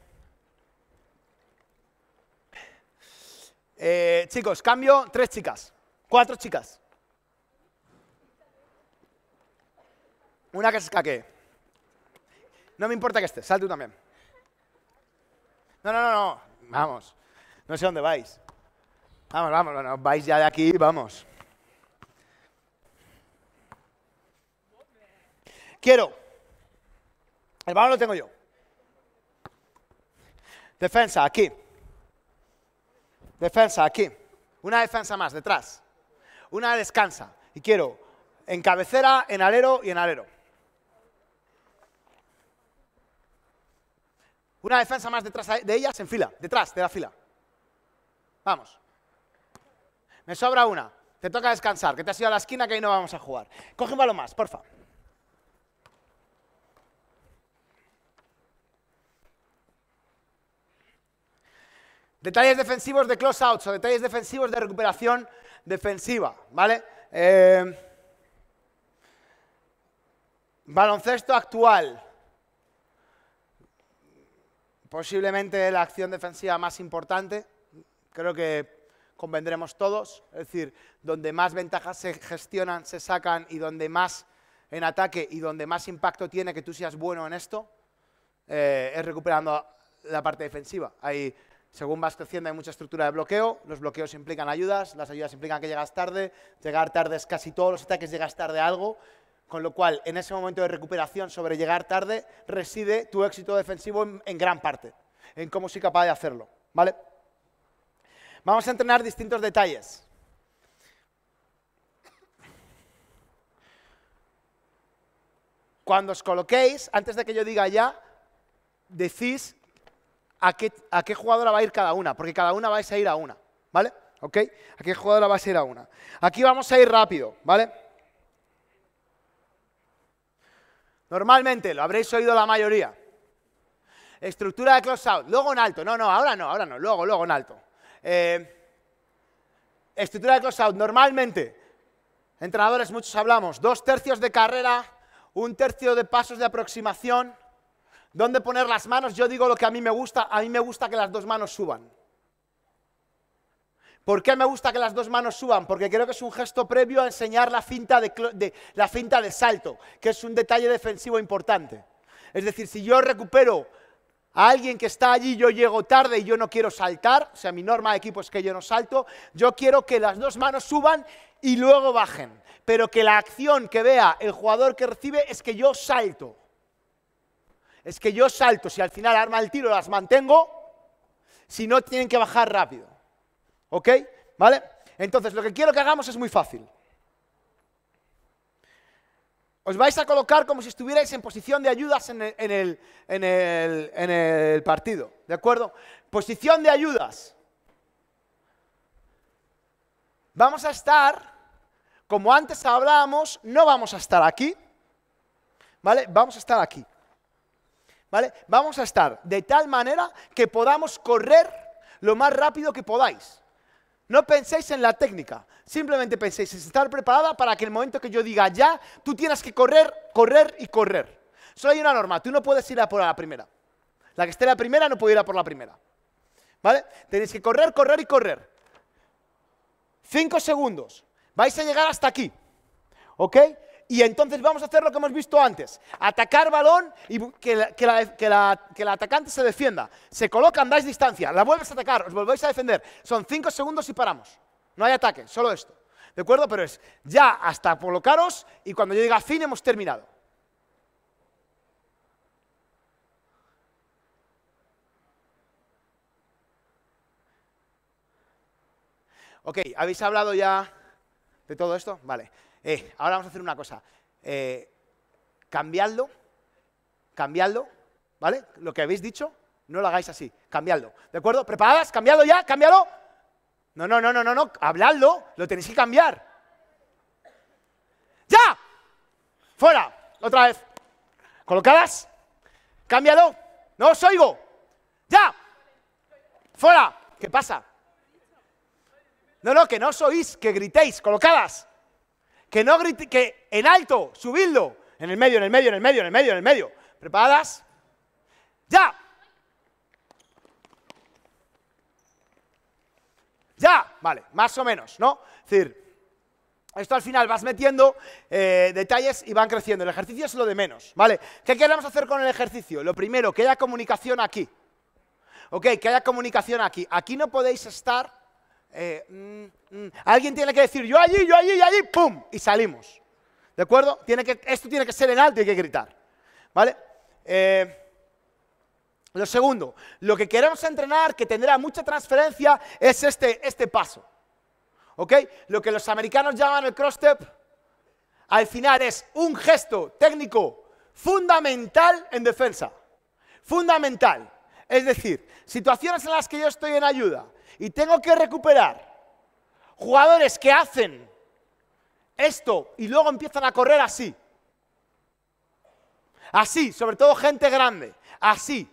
Eh, chicos, cambio, tres chicas, cuatro chicas. Una que se escaque. No me importa que esté. sal tú también. No, no, no, no, vamos, no sé dónde vais. Vamos, vamos, bueno, vais ya de aquí, vamos. Quiero. El balón lo tengo yo. Defensa, aquí defensa aquí, una defensa más detrás, una descansa. Y quiero en cabecera, en alero y en alero. Una defensa más detrás de ellas en fila, detrás de la fila. Vamos. Me sobra una. Te toca descansar, que te has ido a la esquina que ahí no vamos a jugar. Coge un balón más, porfa. Detalles defensivos de closeouts o detalles defensivos de recuperación defensiva, ¿vale? Em, baloncesto actual. Posiblemente la acción defensiva más importante. Creo que convendremos todos. Es decir, donde más ventajas se gestionan, se sacan y donde más en ataque y donde más impacto tiene que tú seas bueno en esto, eh, es recuperando la parte defensiva. Hay según vas creciendo hay mucha estructura de bloqueo, los bloqueos implican ayudas, las ayudas implican que llegas tarde, llegar tarde es casi todos los ataques, llegas tarde algo, con lo cual en ese momento de recuperación sobre llegar tarde reside tu éxito defensivo en, gran parte, en cómo soy capaz de hacerlo, ¿vale? Vamos a entrenar distintos detalles. Cuando os coloquéis, antes de que yo diga ya, decís a qué, jugador jugadora va a ir cada una, porque cada una vais a ir a una, ¿vale? ¿Ok? ¿A qué jugadora vais a ir a una? Aquí vamos a ir rápido, ¿vale? Normalmente, lo habréis oído la mayoría. Estructura de close out, luego en alto. No, no, ahora no, ahora no, luego, luego en alto. Eh, estructura de close out, normalmente, entrenadores muchos hablamos, dos tercios de carrera, un tercio de pasos de aproximación, ¿Dónde poner las manos? Yo digo lo que a mí me gusta. A mí me gusta que las dos manos suban. ¿Por qué me gusta que las dos manos suban? Porque creo que es un gesto previo a enseñar la finta de, la finta de salto, que es un detalle defensivo importante. Es decir, si yo recupero a alguien que está allí, yo llego tarde y yo no quiero saltar, o sea, mi norma de equipo es que yo no salto, yo quiero que las dos manos suban y luego bajen, pero que la acción que vea el jugador que recibe es que yo salto es que yo salto, si al final arma el tiro las mantengo, si no tienen que bajar rápido. ¿Ok? ¿Vale? Entonces lo que quiero que hagamos es muy fácil. Os vais a colocar como si estuvierais en posición de ayudas en el, partido. ¿De acuerdo? Posición de ayudas. Vamos a estar, como antes hablábamos, no vamos a estar aquí. ¿Vale? Vamos a estar aquí. Vamos a estar de tal manera que podamos correr lo más rápido que podáis. No penséis en la técnica, simplemente penséis en estar preparada para que el momento que yo diga ya, tú tienes que correr, correr y correr. Solo hay una norma, tú no puedes ir a por la primera. La que esté la primera no puede ir a por la primera. ¿Vale? Tenéis que correr, correr y correr. Cinco segundos. Vais a llegar hasta aquí. ¿Ok? Y entonces vamos a hacer lo que hemos visto antes, atacar balón y que la, atacante se defienda. Se colocan, dais distancia, la vuelves a atacar, os volvéis a defender. Son cinco segundos y paramos. No hay ataque, solo esto. ¿De acuerdo? Pero es ya hasta colocaros y cuando yo diga fin hemos terminado. Ok, ¿habéis hablado ya de todo esto? Vale. Eh, ahora vamos a hacer una cosa. Eh, cambiadlo, cambiadlo, ¿vale? Lo que habéis dicho, no lo hagáis así, cambiadlo. ¿De acuerdo? ¿Preparadas? ¿Cambiadlo ya? ¿Cambiadlo? No, no, no, no, no, no, habladlo, lo tenéis que cambiar. ¡Ya! ¡Fuera! Otra vez. ¿Colocadas? ¡Cámbialo! ¡No os oigo! ¡Ya! ¡Fuera! ¿Qué pasa? No, no, que no os oís, que gritéis. ¿Colocadas? que no grite, que en alto, subidlo, en el medio, en el medio, en el medio, en el medio, en el medio. ¿Preparadas? ¡Ya! ¡Ya! Vale, más o menos, ¿no? Es decir, esto al final vas metiendo eh, detalles y van creciendo. El ejercicio es lo de menos, ¿vale? ¿Qué queremos hacer con el ejercicio? Lo primero, que haya comunicación aquí. Ok, que haya comunicación aquí. Aquí no podéis estar eh, mm, mm. Alguien tiene que decir, yo allí, yo allí, y allí, ¡pum! Y salimos. ¿De acuerdo? Tiene que, esto tiene que ser en alto y hay que gritar. ¿Vale? Eh, lo segundo, lo que queremos entrenar, que tendrá mucha transferencia, es este, este paso. ¿Ok? Lo que los americanos llaman el cross-step, al final es un gesto técnico fundamental en defensa. Fundamental. Es decir, situaciones en las que yo estoy en ayuda, y tengo que recuperar jugadores que hacen esto y luego empiezan a correr así. Así, sobre todo gente grande, así.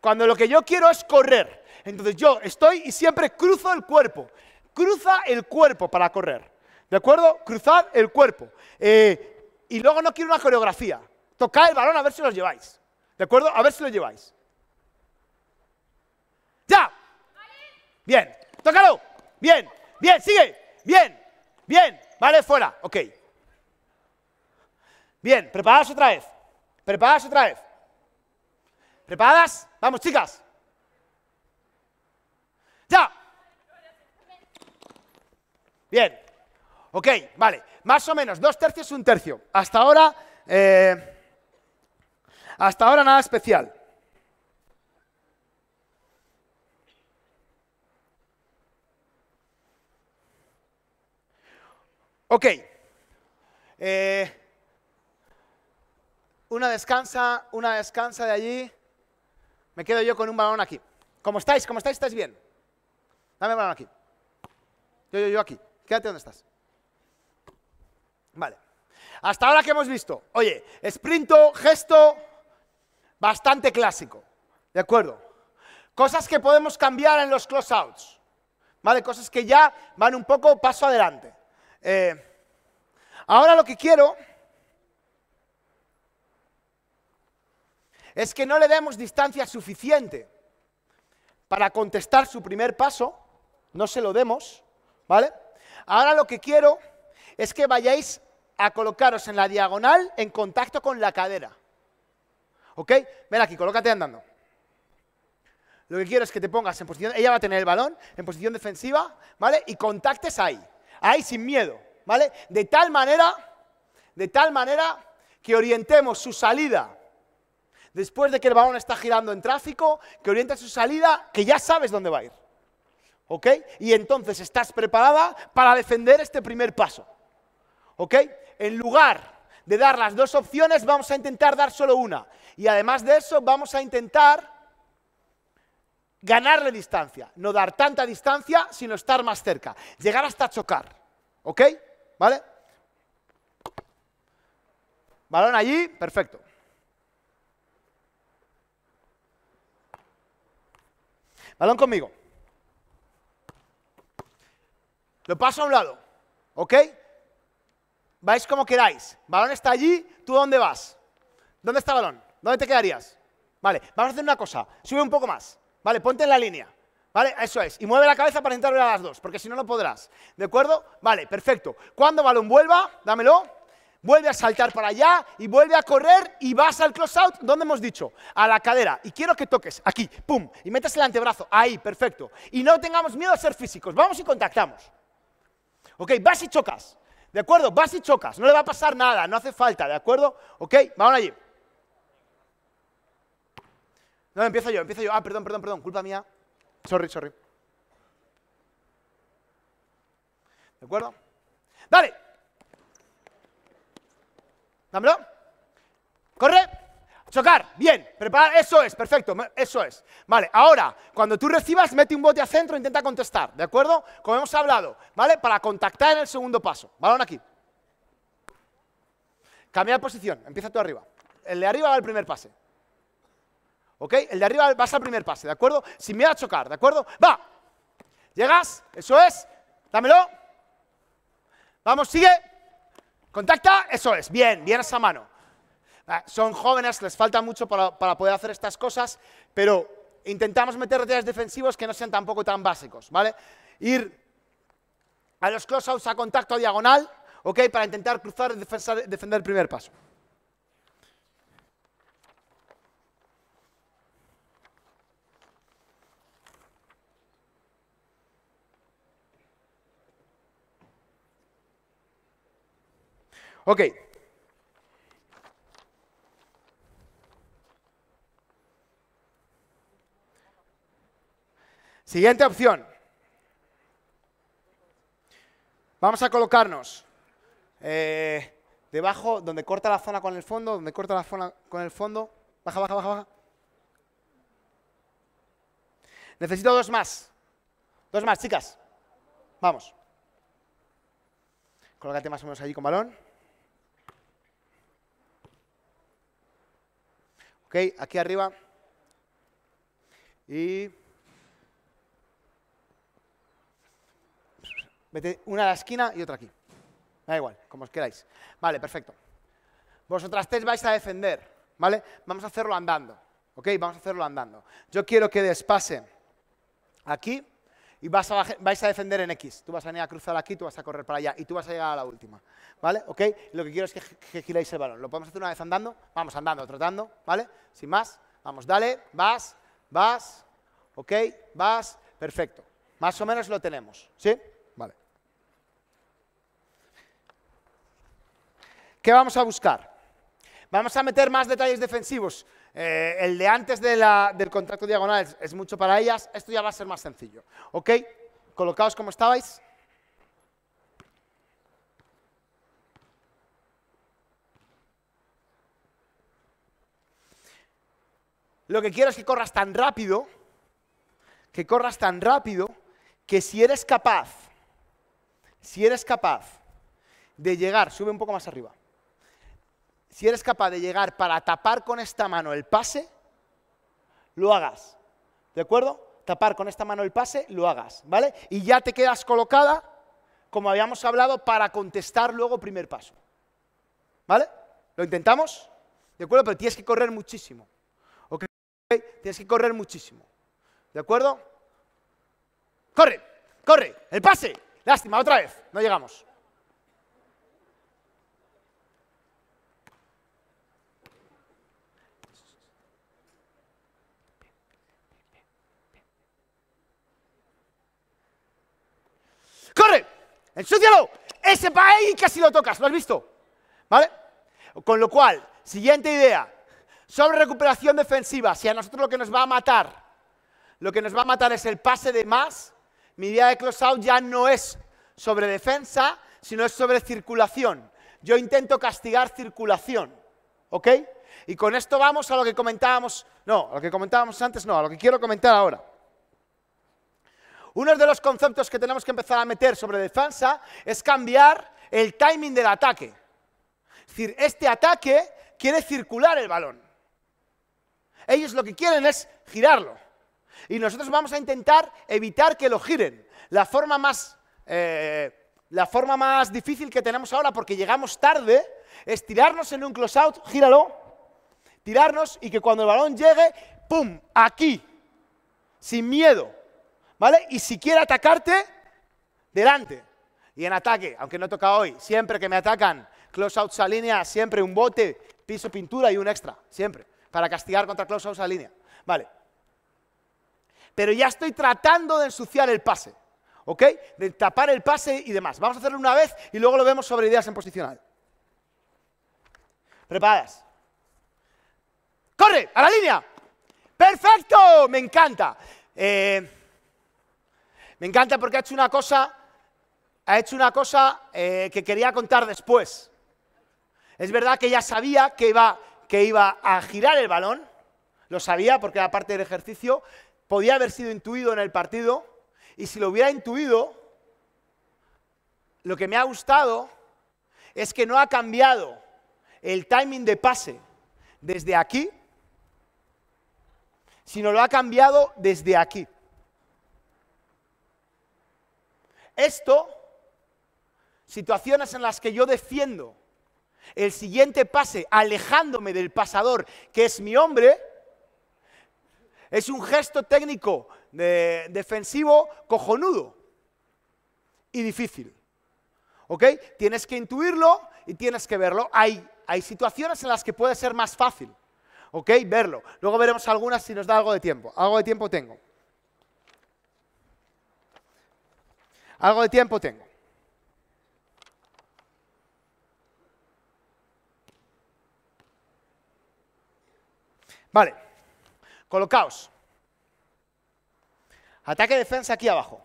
Cuando lo que yo quiero es correr. Entonces yo estoy y siempre cruzo el cuerpo. Cruza el cuerpo para correr. ¿De acuerdo? Cruzad el cuerpo. Eh, y luego no quiero una coreografía. Tocad el balón a ver si lo lleváis. ¿De acuerdo? A ver si lo lleváis. ¡Ya! Bien. Tócalo. Bien. Bien. Sigue. Bien. Bien. Vale, fuera. Ok. Bien. Preparadas otra vez. Preparadas otra vez. ¿Preparadas? Vamos, chicas. Ya. Bien. Ok, vale. Más o menos, dos tercios, un tercio. Hasta ahora, eh, hasta ahora nada especial. Ok. Eh, una descansa, una descansa de allí. Me quedo yo con un balón aquí. ¿Cómo estáis? ¿Cómo estáis? ¿Estáis bien? Dame el balón aquí. Yo, yo, yo aquí. Quédate donde estás. Vale. Hasta ahora que hemos visto, oye, sprinto, gesto, bastante clásico. ¿De acuerdo? Cosas que podemos cambiar en los closeouts. ¿Vale? Cosas que ya van un poco paso adelante. Eh, ahora lo que quiero es que no le demos distancia suficiente para contestar su primer paso, no se lo demos, ¿vale? Ahora lo que quiero es que vayáis a colocaros en la diagonal en contacto con la cadera. ¿Ok? Ven aquí, colócate andando. Lo que quiero es que te pongas en posición, ella va a tener el balón, en posición defensiva, ¿vale? Y contactes ahí ahí sin miedo, ¿vale? De tal manera, de tal manera que orientemos su salida. Después de que el balón está girando en tráfico, que orienta su salida, que ya sabes dónde va a ir. ¿Ok? Y entonces estás preparada para defender este primer paso. ¿Ok? En lugar de dar las dos opciones, vamos a intentar dar solo una. Y además de eso, vamos a intentar ganarle distancia, no dar tanta distancia, sino estar más cerca, llegar hasta chocar, ¿ok? ¿Vale? Balón allí, perfecto. Balón conmigo. Lo paso a un lado, ¿ok? Vais como queráis. Balón está allí, ¿tú dónde vas? ¿Dónde está balón? ¿Dónde te quedarías? Vale, vamos a hacer una cosa. Sube un poco más. Vale, ponte en la línea. ¿Vale? Eso es. Y mueve la cabeza para entrar a las dos, porque si no, no podrás. ¿De acuerdo? Vale, perfecto. Cuando balón vuelva, dámelo. Vuelve a saltar para allá y vuelve a correr y vas al close out, ¿dónde hemos dicho? A la cadera. Y quiero que toques aquí, pum, y metas el antebrazo, ahí, perfecto. Y no tengamos miedo a ser físicos, vamos y contactamos. Ok, vas y chocas, ¿de acuerdo? Vas y chocas, no le va a pasar nada, no hace falta, ¿de acuerdo? Ok, vamos allí. No, empiezo yo, empiezo yo. Ah, perdón, perdón, perdón, culpa mía. Sorry, sorry. ¿De acuerdo? ¡Dale! ¡Dámelo! ¡Corre! ¡Chocar! ¡Bien! ¡Preparar! ¡Eso es! ¡Perfecto! ¡Eso es! Vale, ahora, cuando tú recibas, mete un bote a centro e intenta contestar, ¿de acuerdo? Como hemos hablado, ¿vale? Para contactar en el segundo paso. Balón aquí. Cambia de posición. Empieza tú arriba. El de arriba va al primer pase. El de arriba vas al primer pase, ¿de acuerdo? Sin miedo a chocar, ¿de acuerdo? ¡Va! Llegas, eso es, dámelo. Vamos, sigue. Contacta, eso es, bien, bien esa mano. Ah, son jóvenes, les falta mucho para, poder hacer estas cosas, pero intentamos meter retiras defensivos que no sean tampoco tan básicos, ¿vale? Ir a los close-outs a contacto diagonal, ¿ok? Para intentar cruzar y defender el primer paso. Ok. Siguiente opción. Vamos a colocarnos eh, debajo, donde corta la zona con el fondo, donde corta la zona con el fondo. Baja, baja, baja, baja. Necesito dos más. Dos más, chicas. Vamos. Colócate más o menos allí con balón. Aquí arriba. Y... Mete una a la esquina y otra aquí. Da igual, como os queráis. Vale, perfecto. Vosotras tres vais a defender, ¿vale? Vamos a hacerlo andando, ¿ok? Vamos a hacerlo andando. Yo quiero que despase aquí y vais a defender en X. Tú vas a venir a cruzar aquí, tú vas a correr para allá y tú vas a llegar a la última. ¿Vale? ¿Ok? lo que quiero es que, giráis giréis el balón. Lo podemos hacer una vez andando. Vamos andando, tratando. ¿Vale? Sin más. Vamos, dale. Vas, vas. ¿Ok? Vas. Perfecto. Más o menos lo tenemos. ¿Sí? Vale. ¿Qué vamos a buscar? Vamos a meter más detalles defensivos. Eh, el de antes del contrato diagonal es, es, mucho para ellas. Esto ya va a ser más sencillo. ¿Ok? Colocaos como estabais. Lo que quiero es que corras tan rápido, que corras tan rápido, que si eres capaz, si eres capaz de llegar, sube un poco más arriba, si eres capaz de llegar para tapar con esta mano el pase, lo hagas. ¿De acuerdo? Tapar con esta mano el pase, lo hagas, ¿vale? Y ya te quedas colocada, como habíamos hablado, para contestar luego primer paso. ¿Vale? ¿Lo intentamos? ¿De acuerdo? Pero tienes que correr muchísimo. ¿Ok? Tienes que correr muchísimo. ¿De acuerdo? ¡Corre! ¡Corre! ¡El pase! Lástima, otra vez. No llegamos. corre, ensúcialo. Ese va ahí casi lo tocas, ¿lo has visto? ¿Vale? Con lo cual, siguiente idea, sobre recuperación defensiva, si a nosotros lo que nos va a matar, lo que nos va a matar es el pase de más, mi idea de out ya no es sobre defensa, sino es sobre circulación. Yo intento castigar circulación, ¿ok? Y con esto vamos a lo que comentábamos, no, a lo que comentábamos antes, no, a lo que quiero comentar ahora. Uno de los conceptos que tenemos que empezar a meter sobre defensa es cambiar el timing del ataque. Es decir, este ataque quiere circular el balón. Ellos lo que quieren es girarlo. Y nosotros vamos a intentar evitar que lo giren. La forma más, eh, la forma más difícil que tenemos ahora, porque llegamos tarde, es tirarnos en un close-out, gíralo, tirarnos y que cuando el balón llegue, ¡pum!, aquí, sin miedo. ¿Vale? Y si quiere atacarte, delante. Y en ataque, aunque no toca hoy, siempre que me atacan, close out a línea, siempre un bote, piso pintura y un extra, siempre, para castigar contra close out a línea. Vale. Pero ya estoy tratando de ensuciar el pase, ¿ok? De tapar el pase y demás. Vamos a hacerlo una vez y luego lo vemos sobre ideas en posicional. Preparadas. ¡Corre! ¡A la línea! ¡Perfecto! ¡Me encanta! Eh, me encanta porque ha hecho una cosa, ha hecho una cosa eh, que quería contar después. Es verdad que ya sabía que iba, que iba a girar el balón, lo sabía porque era parte del ejercicio, podía haber sido intuido en el partido, y si lo hubiera intuido, lo que me ha gustado es que no ha cambiado el timing de pase desde aquí, sino lo ha cambiado desde aquí. Esto, situaciones en las que yo defiendo el siguiente pase alejándome del pasador, que es mi hombre, es un gesto técnico defensivo cojonudo y difícil. ¿Ok? Tienes que intuirlo y tienes que verlo. Hay, hay situaciones en las que puede ser más fácil. ¿Ok? Verlo. Luego veremos algunas si nos da algo de tiempo. Algo de tiempo tengo. Algo de tiempo tengo. Vale, colocaos. Ataque defensa aquí abajo.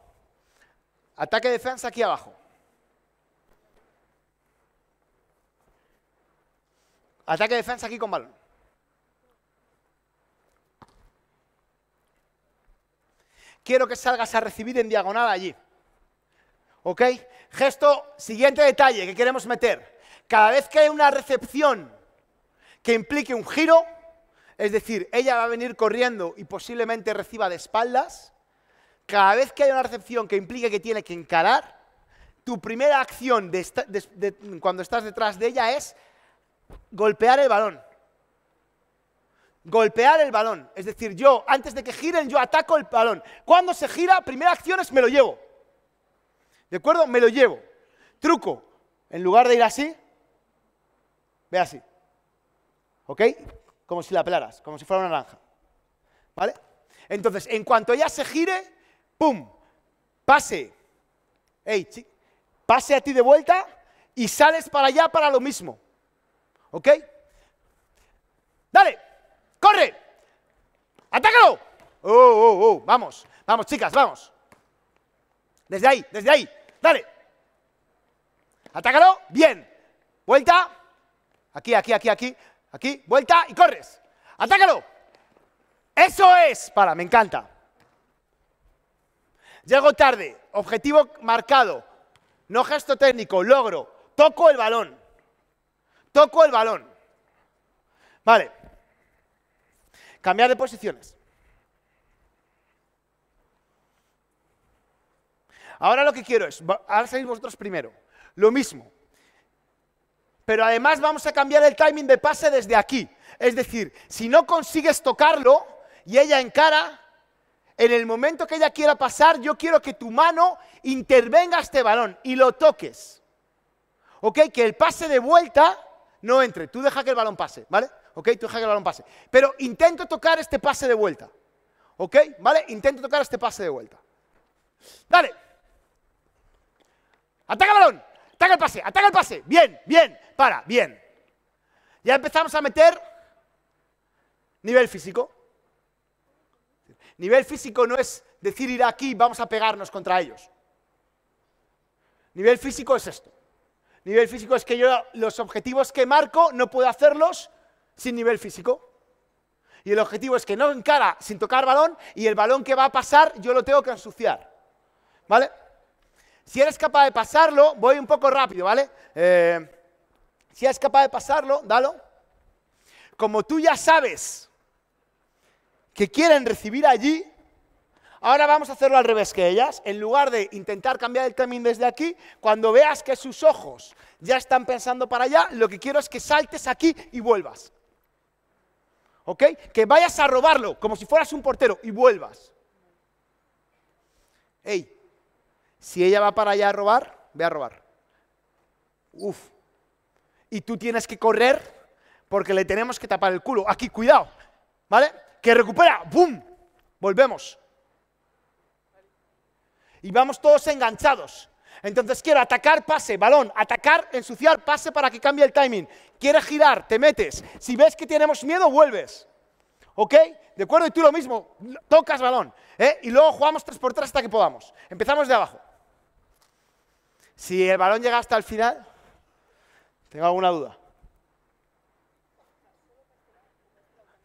Ataque defensa aquí abajo. Ataque defensa aquí con balón. Quiero que salgas a recibir en diagonal allí. ¿Ok? Gesto, siguiente detalle que queremos meter. Cada vez que hay una recepción que implique un giro, es decir, ella va a venir corriendo y posiblemente reciba de espaldas, cada vez que hay una recepción que implique que tiene que encarar, tu primera acción cuando estás detrás de ella es golpear el balón. Golpear el balón. Es decir, yo, antes de que giren, yo ataco el balón. Cuando se gira, primera acción es me lo llevo. ¿De acuerdo? Me lo llevo. Truco, en lugar de ir así, ve así. ¿Ok? Como si la pelaras, como si fuera una naranja. ¿Vale? Entonces, en cuanto ella se gire, ¡pum! Pase. Ey, pase a ti de vuelta y sales para allá para lo mismo. ¿Ok? Dale, corre, atácalo. Oh, oh, oh, vamos, vamos chicas, vamos. Desde ahí, desde ahí. Dale. Atácalo. Bien. Vuelta. Aquí, aquí, aquí, aquí. Aquí. Vuelta y corres. Atácalo. Eso es. Para, me encanta. Llego tarde. Objetivo marcado. No gesto técnico. Logro. Toco el balón. Toco el balón. Vale. Cambiar de posiciones. Ahora lo que quiero es, salís vosotros primero, lo mismo. Pero además vamos a cambiar el timing de pase desde aquí. Es decir, si no consigues tocarlo y ella encara, en el momento que ella quiera pasar, yo quiero que tu mano intervenga este balón y lo toques. ¿Ok? Que el pase de vuelta no entre. Tú deja que el balón pase, ¿vale? ¿Ok? Tú deja que el balón pase. Pero intento tocar este pase de vuelta. ¿Ok? ¿Vale? Intento tocar este pase de vuelta. Dale. Ataca el balón, ataca el pase, ataca el pase. Bien, bien, para, bien. Ya empezamos a meter nivel físico. Nivel físico no es decir ir aquí, vamos a pegarnos contra ellos. Nivel físico es esto. Nivel físico es que yo los objetivos que marco no puedo hacerlos sin nivel físico. Y el objetivo es que no encara sin tocar balón y el balón que va a pasar yo lo tengo que ensuciar. ¿Vale? Si eres capaz de pasarlo, voy un poco rápido, ¿vale? Eh, si eres capaz de pasarlo, dalo. Como tú ya sabes que quieren recibir allí, ahora vamos a hacerlo al revés que ellas. En lugar de intentar cambiar el camino desde aquí, cuando veas que sus ojos ya están pensando para allá, lo que quiero es que saltes aquí y vuelvas. ¿Ok? Que vayas a robarlo como si fueras un portero y vuelvas. ¡Ey! Si ella va para allá a robar, ve a robar. Uf. Y tú tienes que correr porque le tenemos que tapar el culo. Aquí, cuidado. ¿Vale? Que recupera. ¡Bum! Volvemos. Y vamos todos enganchados. Entonces quiero atacar, pase, balón, atacar, ensuciar, pase para que cambie el timing. Quieres girar, te metes. Si ves que tenemos miedo, vuelves. ¿Ok? ¿De acuerdo? Y tú lo mismo, tocas balón. ¿eh? Y luego jugamos 3x3 hasta que podamos. Empezamos de abajo. Si el balón llega hasta el final, tengo alguna duda.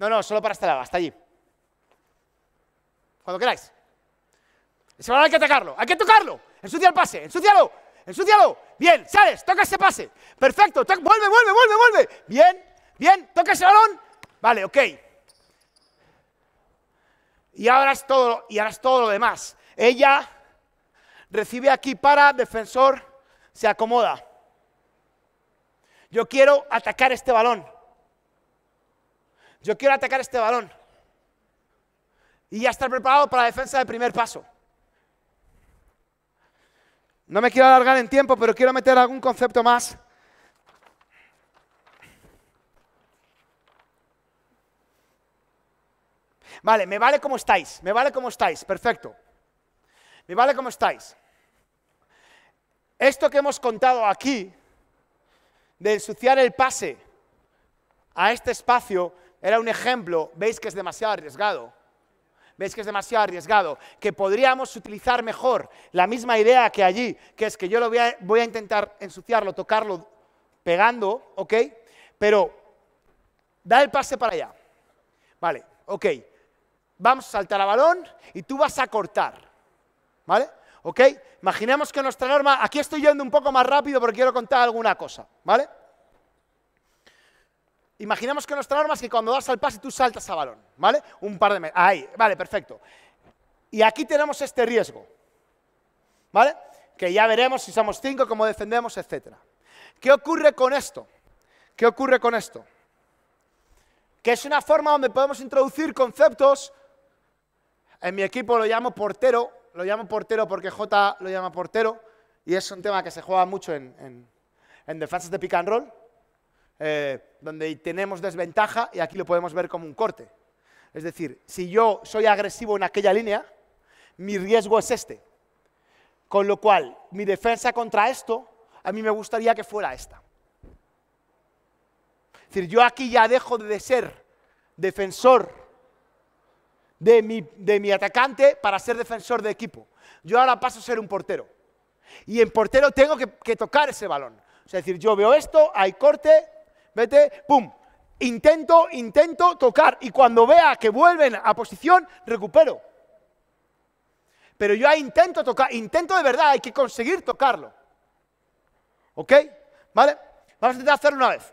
No, no, solo para este lado, hasta allí. Cuando queráis. Ese balón hay que atacarlo, hay que tocarlo. Ensucia el pase, ensúcialo, ensúcialo. Bien, sales, toca ese pase. Perfecto, vuelve, vuelve, vuelve, vuelve. Bien, bien, toca ese balón. Vale, ok. Y ahora todo, y ahora es todo lo demás. Ella recibe aquí para, defensor, se acomoda. Yo quiero atacar este balón. Yo quiero atacar este balón. Y ya estar preparado para la defensa de primer paso. No me quiero alargar en tiempo, pero quiero meter algún concepto más. Vale, me vale como estáis, me vale como estáis, perfecto. Me vale como estáis. Esto que hemos contado aquí, de ensuciar el pase a este espacio, era un ejemplo, veis que es demasiado arriesgado. Veis que es demasiado arriesgado, que podríamos utilizar mejor la misma idea que allí, que es que yo lo voy a, voy a intentar ensuciarlo, tocarlo, pegando, ¿ok? Pero da el pase para allá. Vale, ok. Vamos a saltar a balón y tú vas a cortar, ¿vale? ¿ok? Imaginemos que nuestra norma, aquí estoy yendo un poco más rápido porque quiero contar alguna cosa, ¿vale? Imaginemos que nuestra norma es que cuando das al pase tú saltas a balón, ¿vale? Un par de metros, ahí, vale, perfecto. Y aquí tenemos este riesgo, ¿vale? Que ya veremos si somos cinco, cómo defendemos, etc. ¿Qué ocurre con esto? ¿Qué ocurre con esto? Que es una forma donde podemos introducir conceptos, en mi equipo lo llamo portero, lo llamo portero porque J lo llama portero y es un tema que se juega mucho en, defensas de pick and roll, eh, donde tenemos desventaja y aquí lo podemos ver como un corte. Es decir, si yo soy agresivo en aquella línea, mi riesgo es este. Con lo cual, mi defensa contra esto, a mí me gustaría que fuera esta. Es decir, yo aquí ya dejo de ser defensor de mi, de mi atacante para ser defensor de equipo. Yo ahora paso a ser un portero. Y en portero tengo que, tocar ese balón. O sea, es decir, yo veo esto, hay corte, vete, pum. Intento, intento tocar. Y cuando vea que vuelven a posición, recupero. Pero yo intento tocar, intento de verdad, hay que conseguir tocarlo. ¿Ok? ¿Vale? Vamos a intentar hacerlo una vez.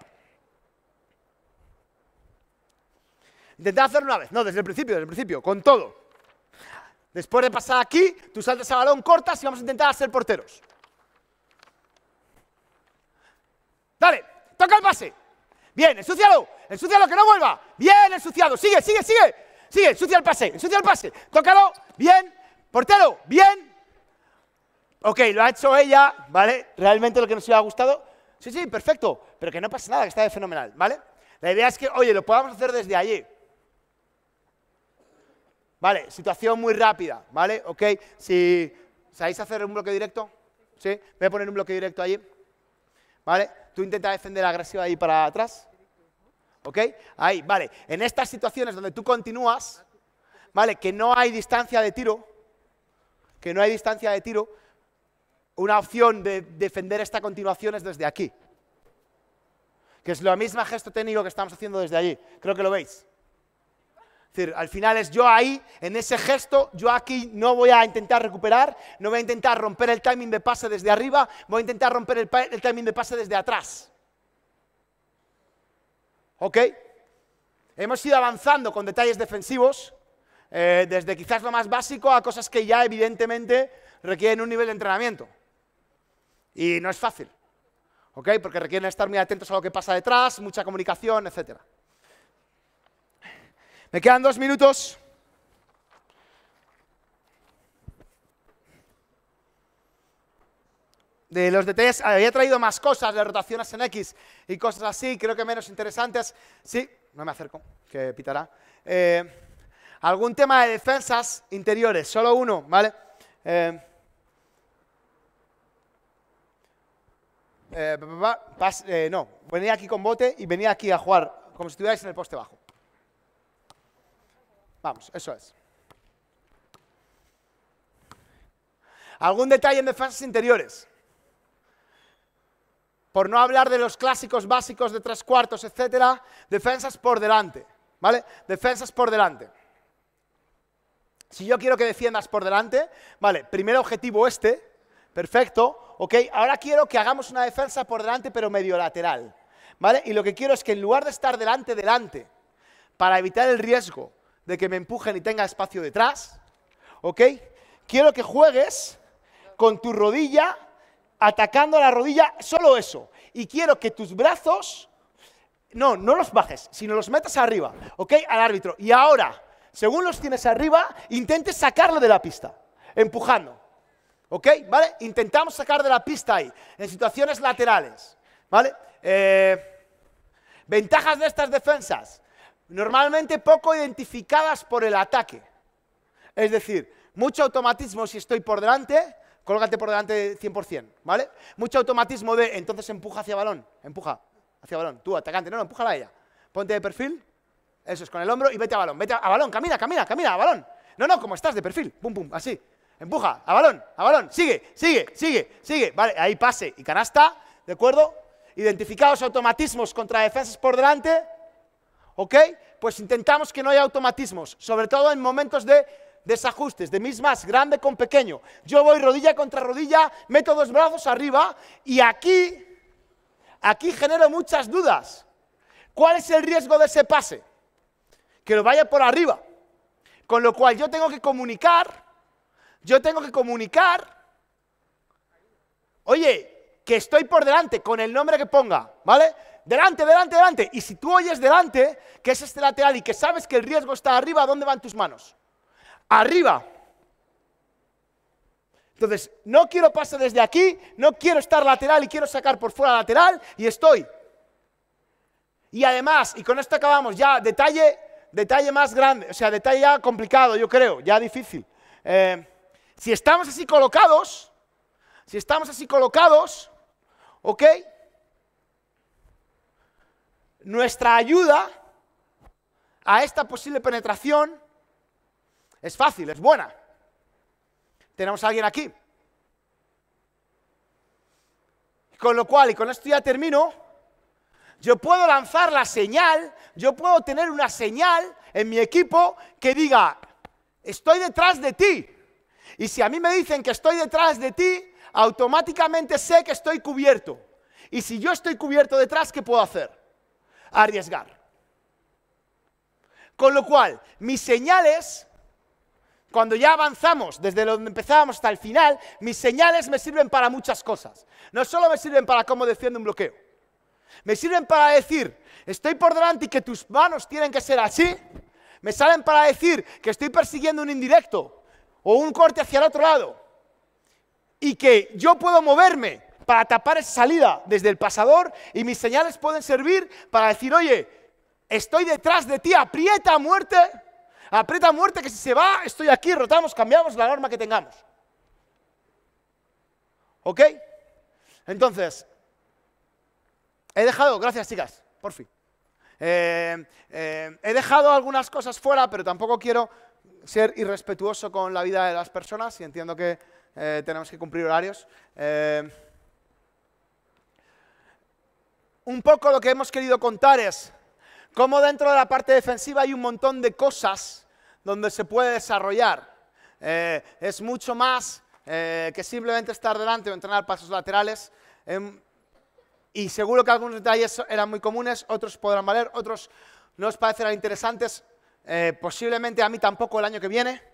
Intentad hacerlo una vez. No, desde el principio, desde el principio, con todo. Después de pasar aquí, tú saltas a balón, cortas y vamos a intentar hacer porteros. Dale, toca el pase. Bien, ensúcialo, ensúcialo, que no vuelva. Bien, ensuciado, sigue, sigue, sigue. Sigue, ensucia el pase, ensucia el pase. Tócalo, bien. Portero, bien. Ok, lo ha hecho ella, ¿vale? Realmente lo que nos hubiera gustado. Sí, sí, perfecto, pero que no pase nada, que está de fenomenal, ¿vale? La idea es que, oye, lo podamos hacer desde allí. Vale, situación muy rápida, ¿vale? Ok, si sabéis hacer un bloque directo, ¿sí? Voy a poner un bloque directo allí, ¿vale? Tú intenta defender la agresiva ahí para atrás, ¿ok? Ahí, vale. En estas situaciones donde tú continúas, ¿vale? Que no hay distancia de tiro, que no hay distancia de tiro, una opción de defender esta continuación es desde aquí, que es lo mismo gesto técnico que estamos haciendo desde allí. Creo que lo veis decir, al final es yo ahí, en ese gesto, yo aquí no voy a intentar recuperar, no voy a intentar romper el timing de pase desde arriba, voy a intentar romper el, timing de pase desde atrás. ¿Ok? Hemos ido avanzando con detalles defensivos, eh, desde quizás lo más básico a cosas que ya evidentemente requieren un nivel de entrenamiento. Y no es fácil, ¿ok? Porque requieren estar muy atentos a lo que pasa detrás, mucha comunicación, etcétera. Me quedan dos minutos. de los detalles, había traído más cosas de rotaciones en X y cosas así, creo que menos interesantes. Sí, no me acerco, que pitará. Eh, algún tema de defensas interiores, solo uno, ¿vale? Eh, eh, no, venía aquí con bote y venía aquí a jugar como si estuvierais en el poste bajo. Vamos, eso es. ¿Algún detalle en defensas interiores? Por no hablar de los clásicos básicos de tres cuartos, etcétera, defensas por delante, ¿vale? Defensas por delante. Si yo quiero que defiendas por delante, vale, primer objetivo este, perfecto, ok, ahora quiero que hagamos una defensa por delante pero medio lateral, ¿vale? Y lo que quiero es que en lugar de estar delante, delante, para evitar el riesgo, de que me empujen y tenga espacio detrás, ¿ok? Quiero que juegues con tu rodilla, atacando la rodilla, solo eso. Y quiero que tus brazos, no, no los bajes, sino los metas arriba, ¿ok? Al árbitro. Y ahora, según los tienes arriba, intentes sacarlo de la pista, empujando. ¿Ok? ¿Vale? Intentamos sacar de la pista ahí, en situaciones laterales. ¿Vale? Eh, ventajas de estas defensas normalmente poco identificadas por el ataque. Es decir, mucho automatismo si estoy por delante, colgate por delante 100%, ¿vale? Mucho automatismo de entonces empuja hacia balón, empuja hacia balón, tú atacante, no, no, la ella. Ponte de perfil, eso es, con el hombro y vete a balón, vete a, a balón, camina, camina, camina, a balón. No, no, como estás de perfil, pum, pum, así. Empuja, a balón, a balón, sigue, sigue, sigue, sigue. Vale, ahí pase y canasta, ¿de acuerdo? Identificados automatismos contra defensas por delante, ¿Ok? Pues intentamos que no haya automatismos, sobre todo en momentos de desajustes, de mismas, grande con pequeño. Yo voy rodilla contra rodilla, meto dos brazos arriba y aquí, aquí genero muchas dudas. ¿Cuál es el riesgo de ese pase? Que lo vaya por arriba. Con lo cual yo tengo que comunicar, yo tengo que comunicar, oye, que estoy por delante con el nombre que ponga, ¿vale? delante, delante, delante. Y si tú oyes delante, que es este lateral y que sabes que el riesgo está arriba, ¿dónde van tus manos? Arriba. Entonces, no quiero pasar desde aquí, no quiero estar lateral y quiero sacar por fuera lateral y estoy. Y además, y con esto acabamos ya, detalle, detalle más grande, o sea, detalle ya complicado, yo creo, ya difícil. Eh, si estamos así colocados, si estamos así colocados, ¿ok? nuestra ayuda a esta posible penetración es fácil, es buena. Tenemos a alguien aquí. Con lo cual, y con esto ya termino, yo puedo lanzar la señal, yo puedo tener una señal en mi equipo que diga, estoy detrás de ti. Y si a mí me dicen que estoy detrás de ti, automáticamente sé que estoy cubierto. Y si yo estoy cubierto detrás, ¿qué puedo hacer? arriesgar. Con lo cual, mis señales, cuando ya avanzamos desde donde empezábamos hasta el final, mis señales me sirven para muchas cosas. No solo me sirven para cómo defiendo un bloqueo, me sirven para decir, estoy por delante y que tus manos tienen que ser así. Me salen para decir que estoy persiguiendo un indirecto o un corte hacia el otro lado y que yo puedo moverme para tapar esa salida desde el pasador y mis señales pueden servir para decir, oye, estoy detrás de ti, aprieta a muerte, aprieta a muerte que si se va, estoy aquí, rotamos, cambiamos la alarma que tengamos. ¿Ok? Entonces, he dejado, gracias chicas, por fin. Eh, eh, he dejado algunas cosas fuera, pero tampoco quiero ser irrespetuoso con la vida de las personas y entiendo que eh, tenemos que cumplir horarios un poco lo que hemos querido contar es cómo dentro de la parte defensiva hay un montón de cosas donde se puede desarrollar. Eh, es mucho más eh, que simplemente estar delante o entrenar pasos laterales. Em, y seguro que algunos detalles eran muy comunes, otros podrán valer, otros no os parecerán interesantes. Eh, posiblemente a mí tampoco el año que viene.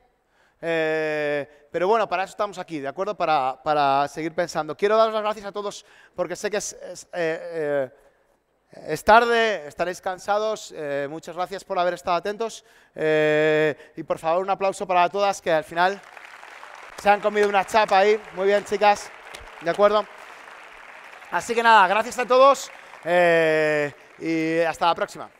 Eh, pero bueno, para eso estamos aquí, ¿de acuerdo? Para, seguir pensando. Quiero daros las gracias a todos porque sé que es, es eh, eh, tarde, estaréis cansados. muchas gracias por haber estado atentos. y por favor, un aplauso para todas que al final se han comido una chapa ahí. Muy bien, chicas. ¿De acuerdo? Así que nada, gracias a todos y hasta la próxima.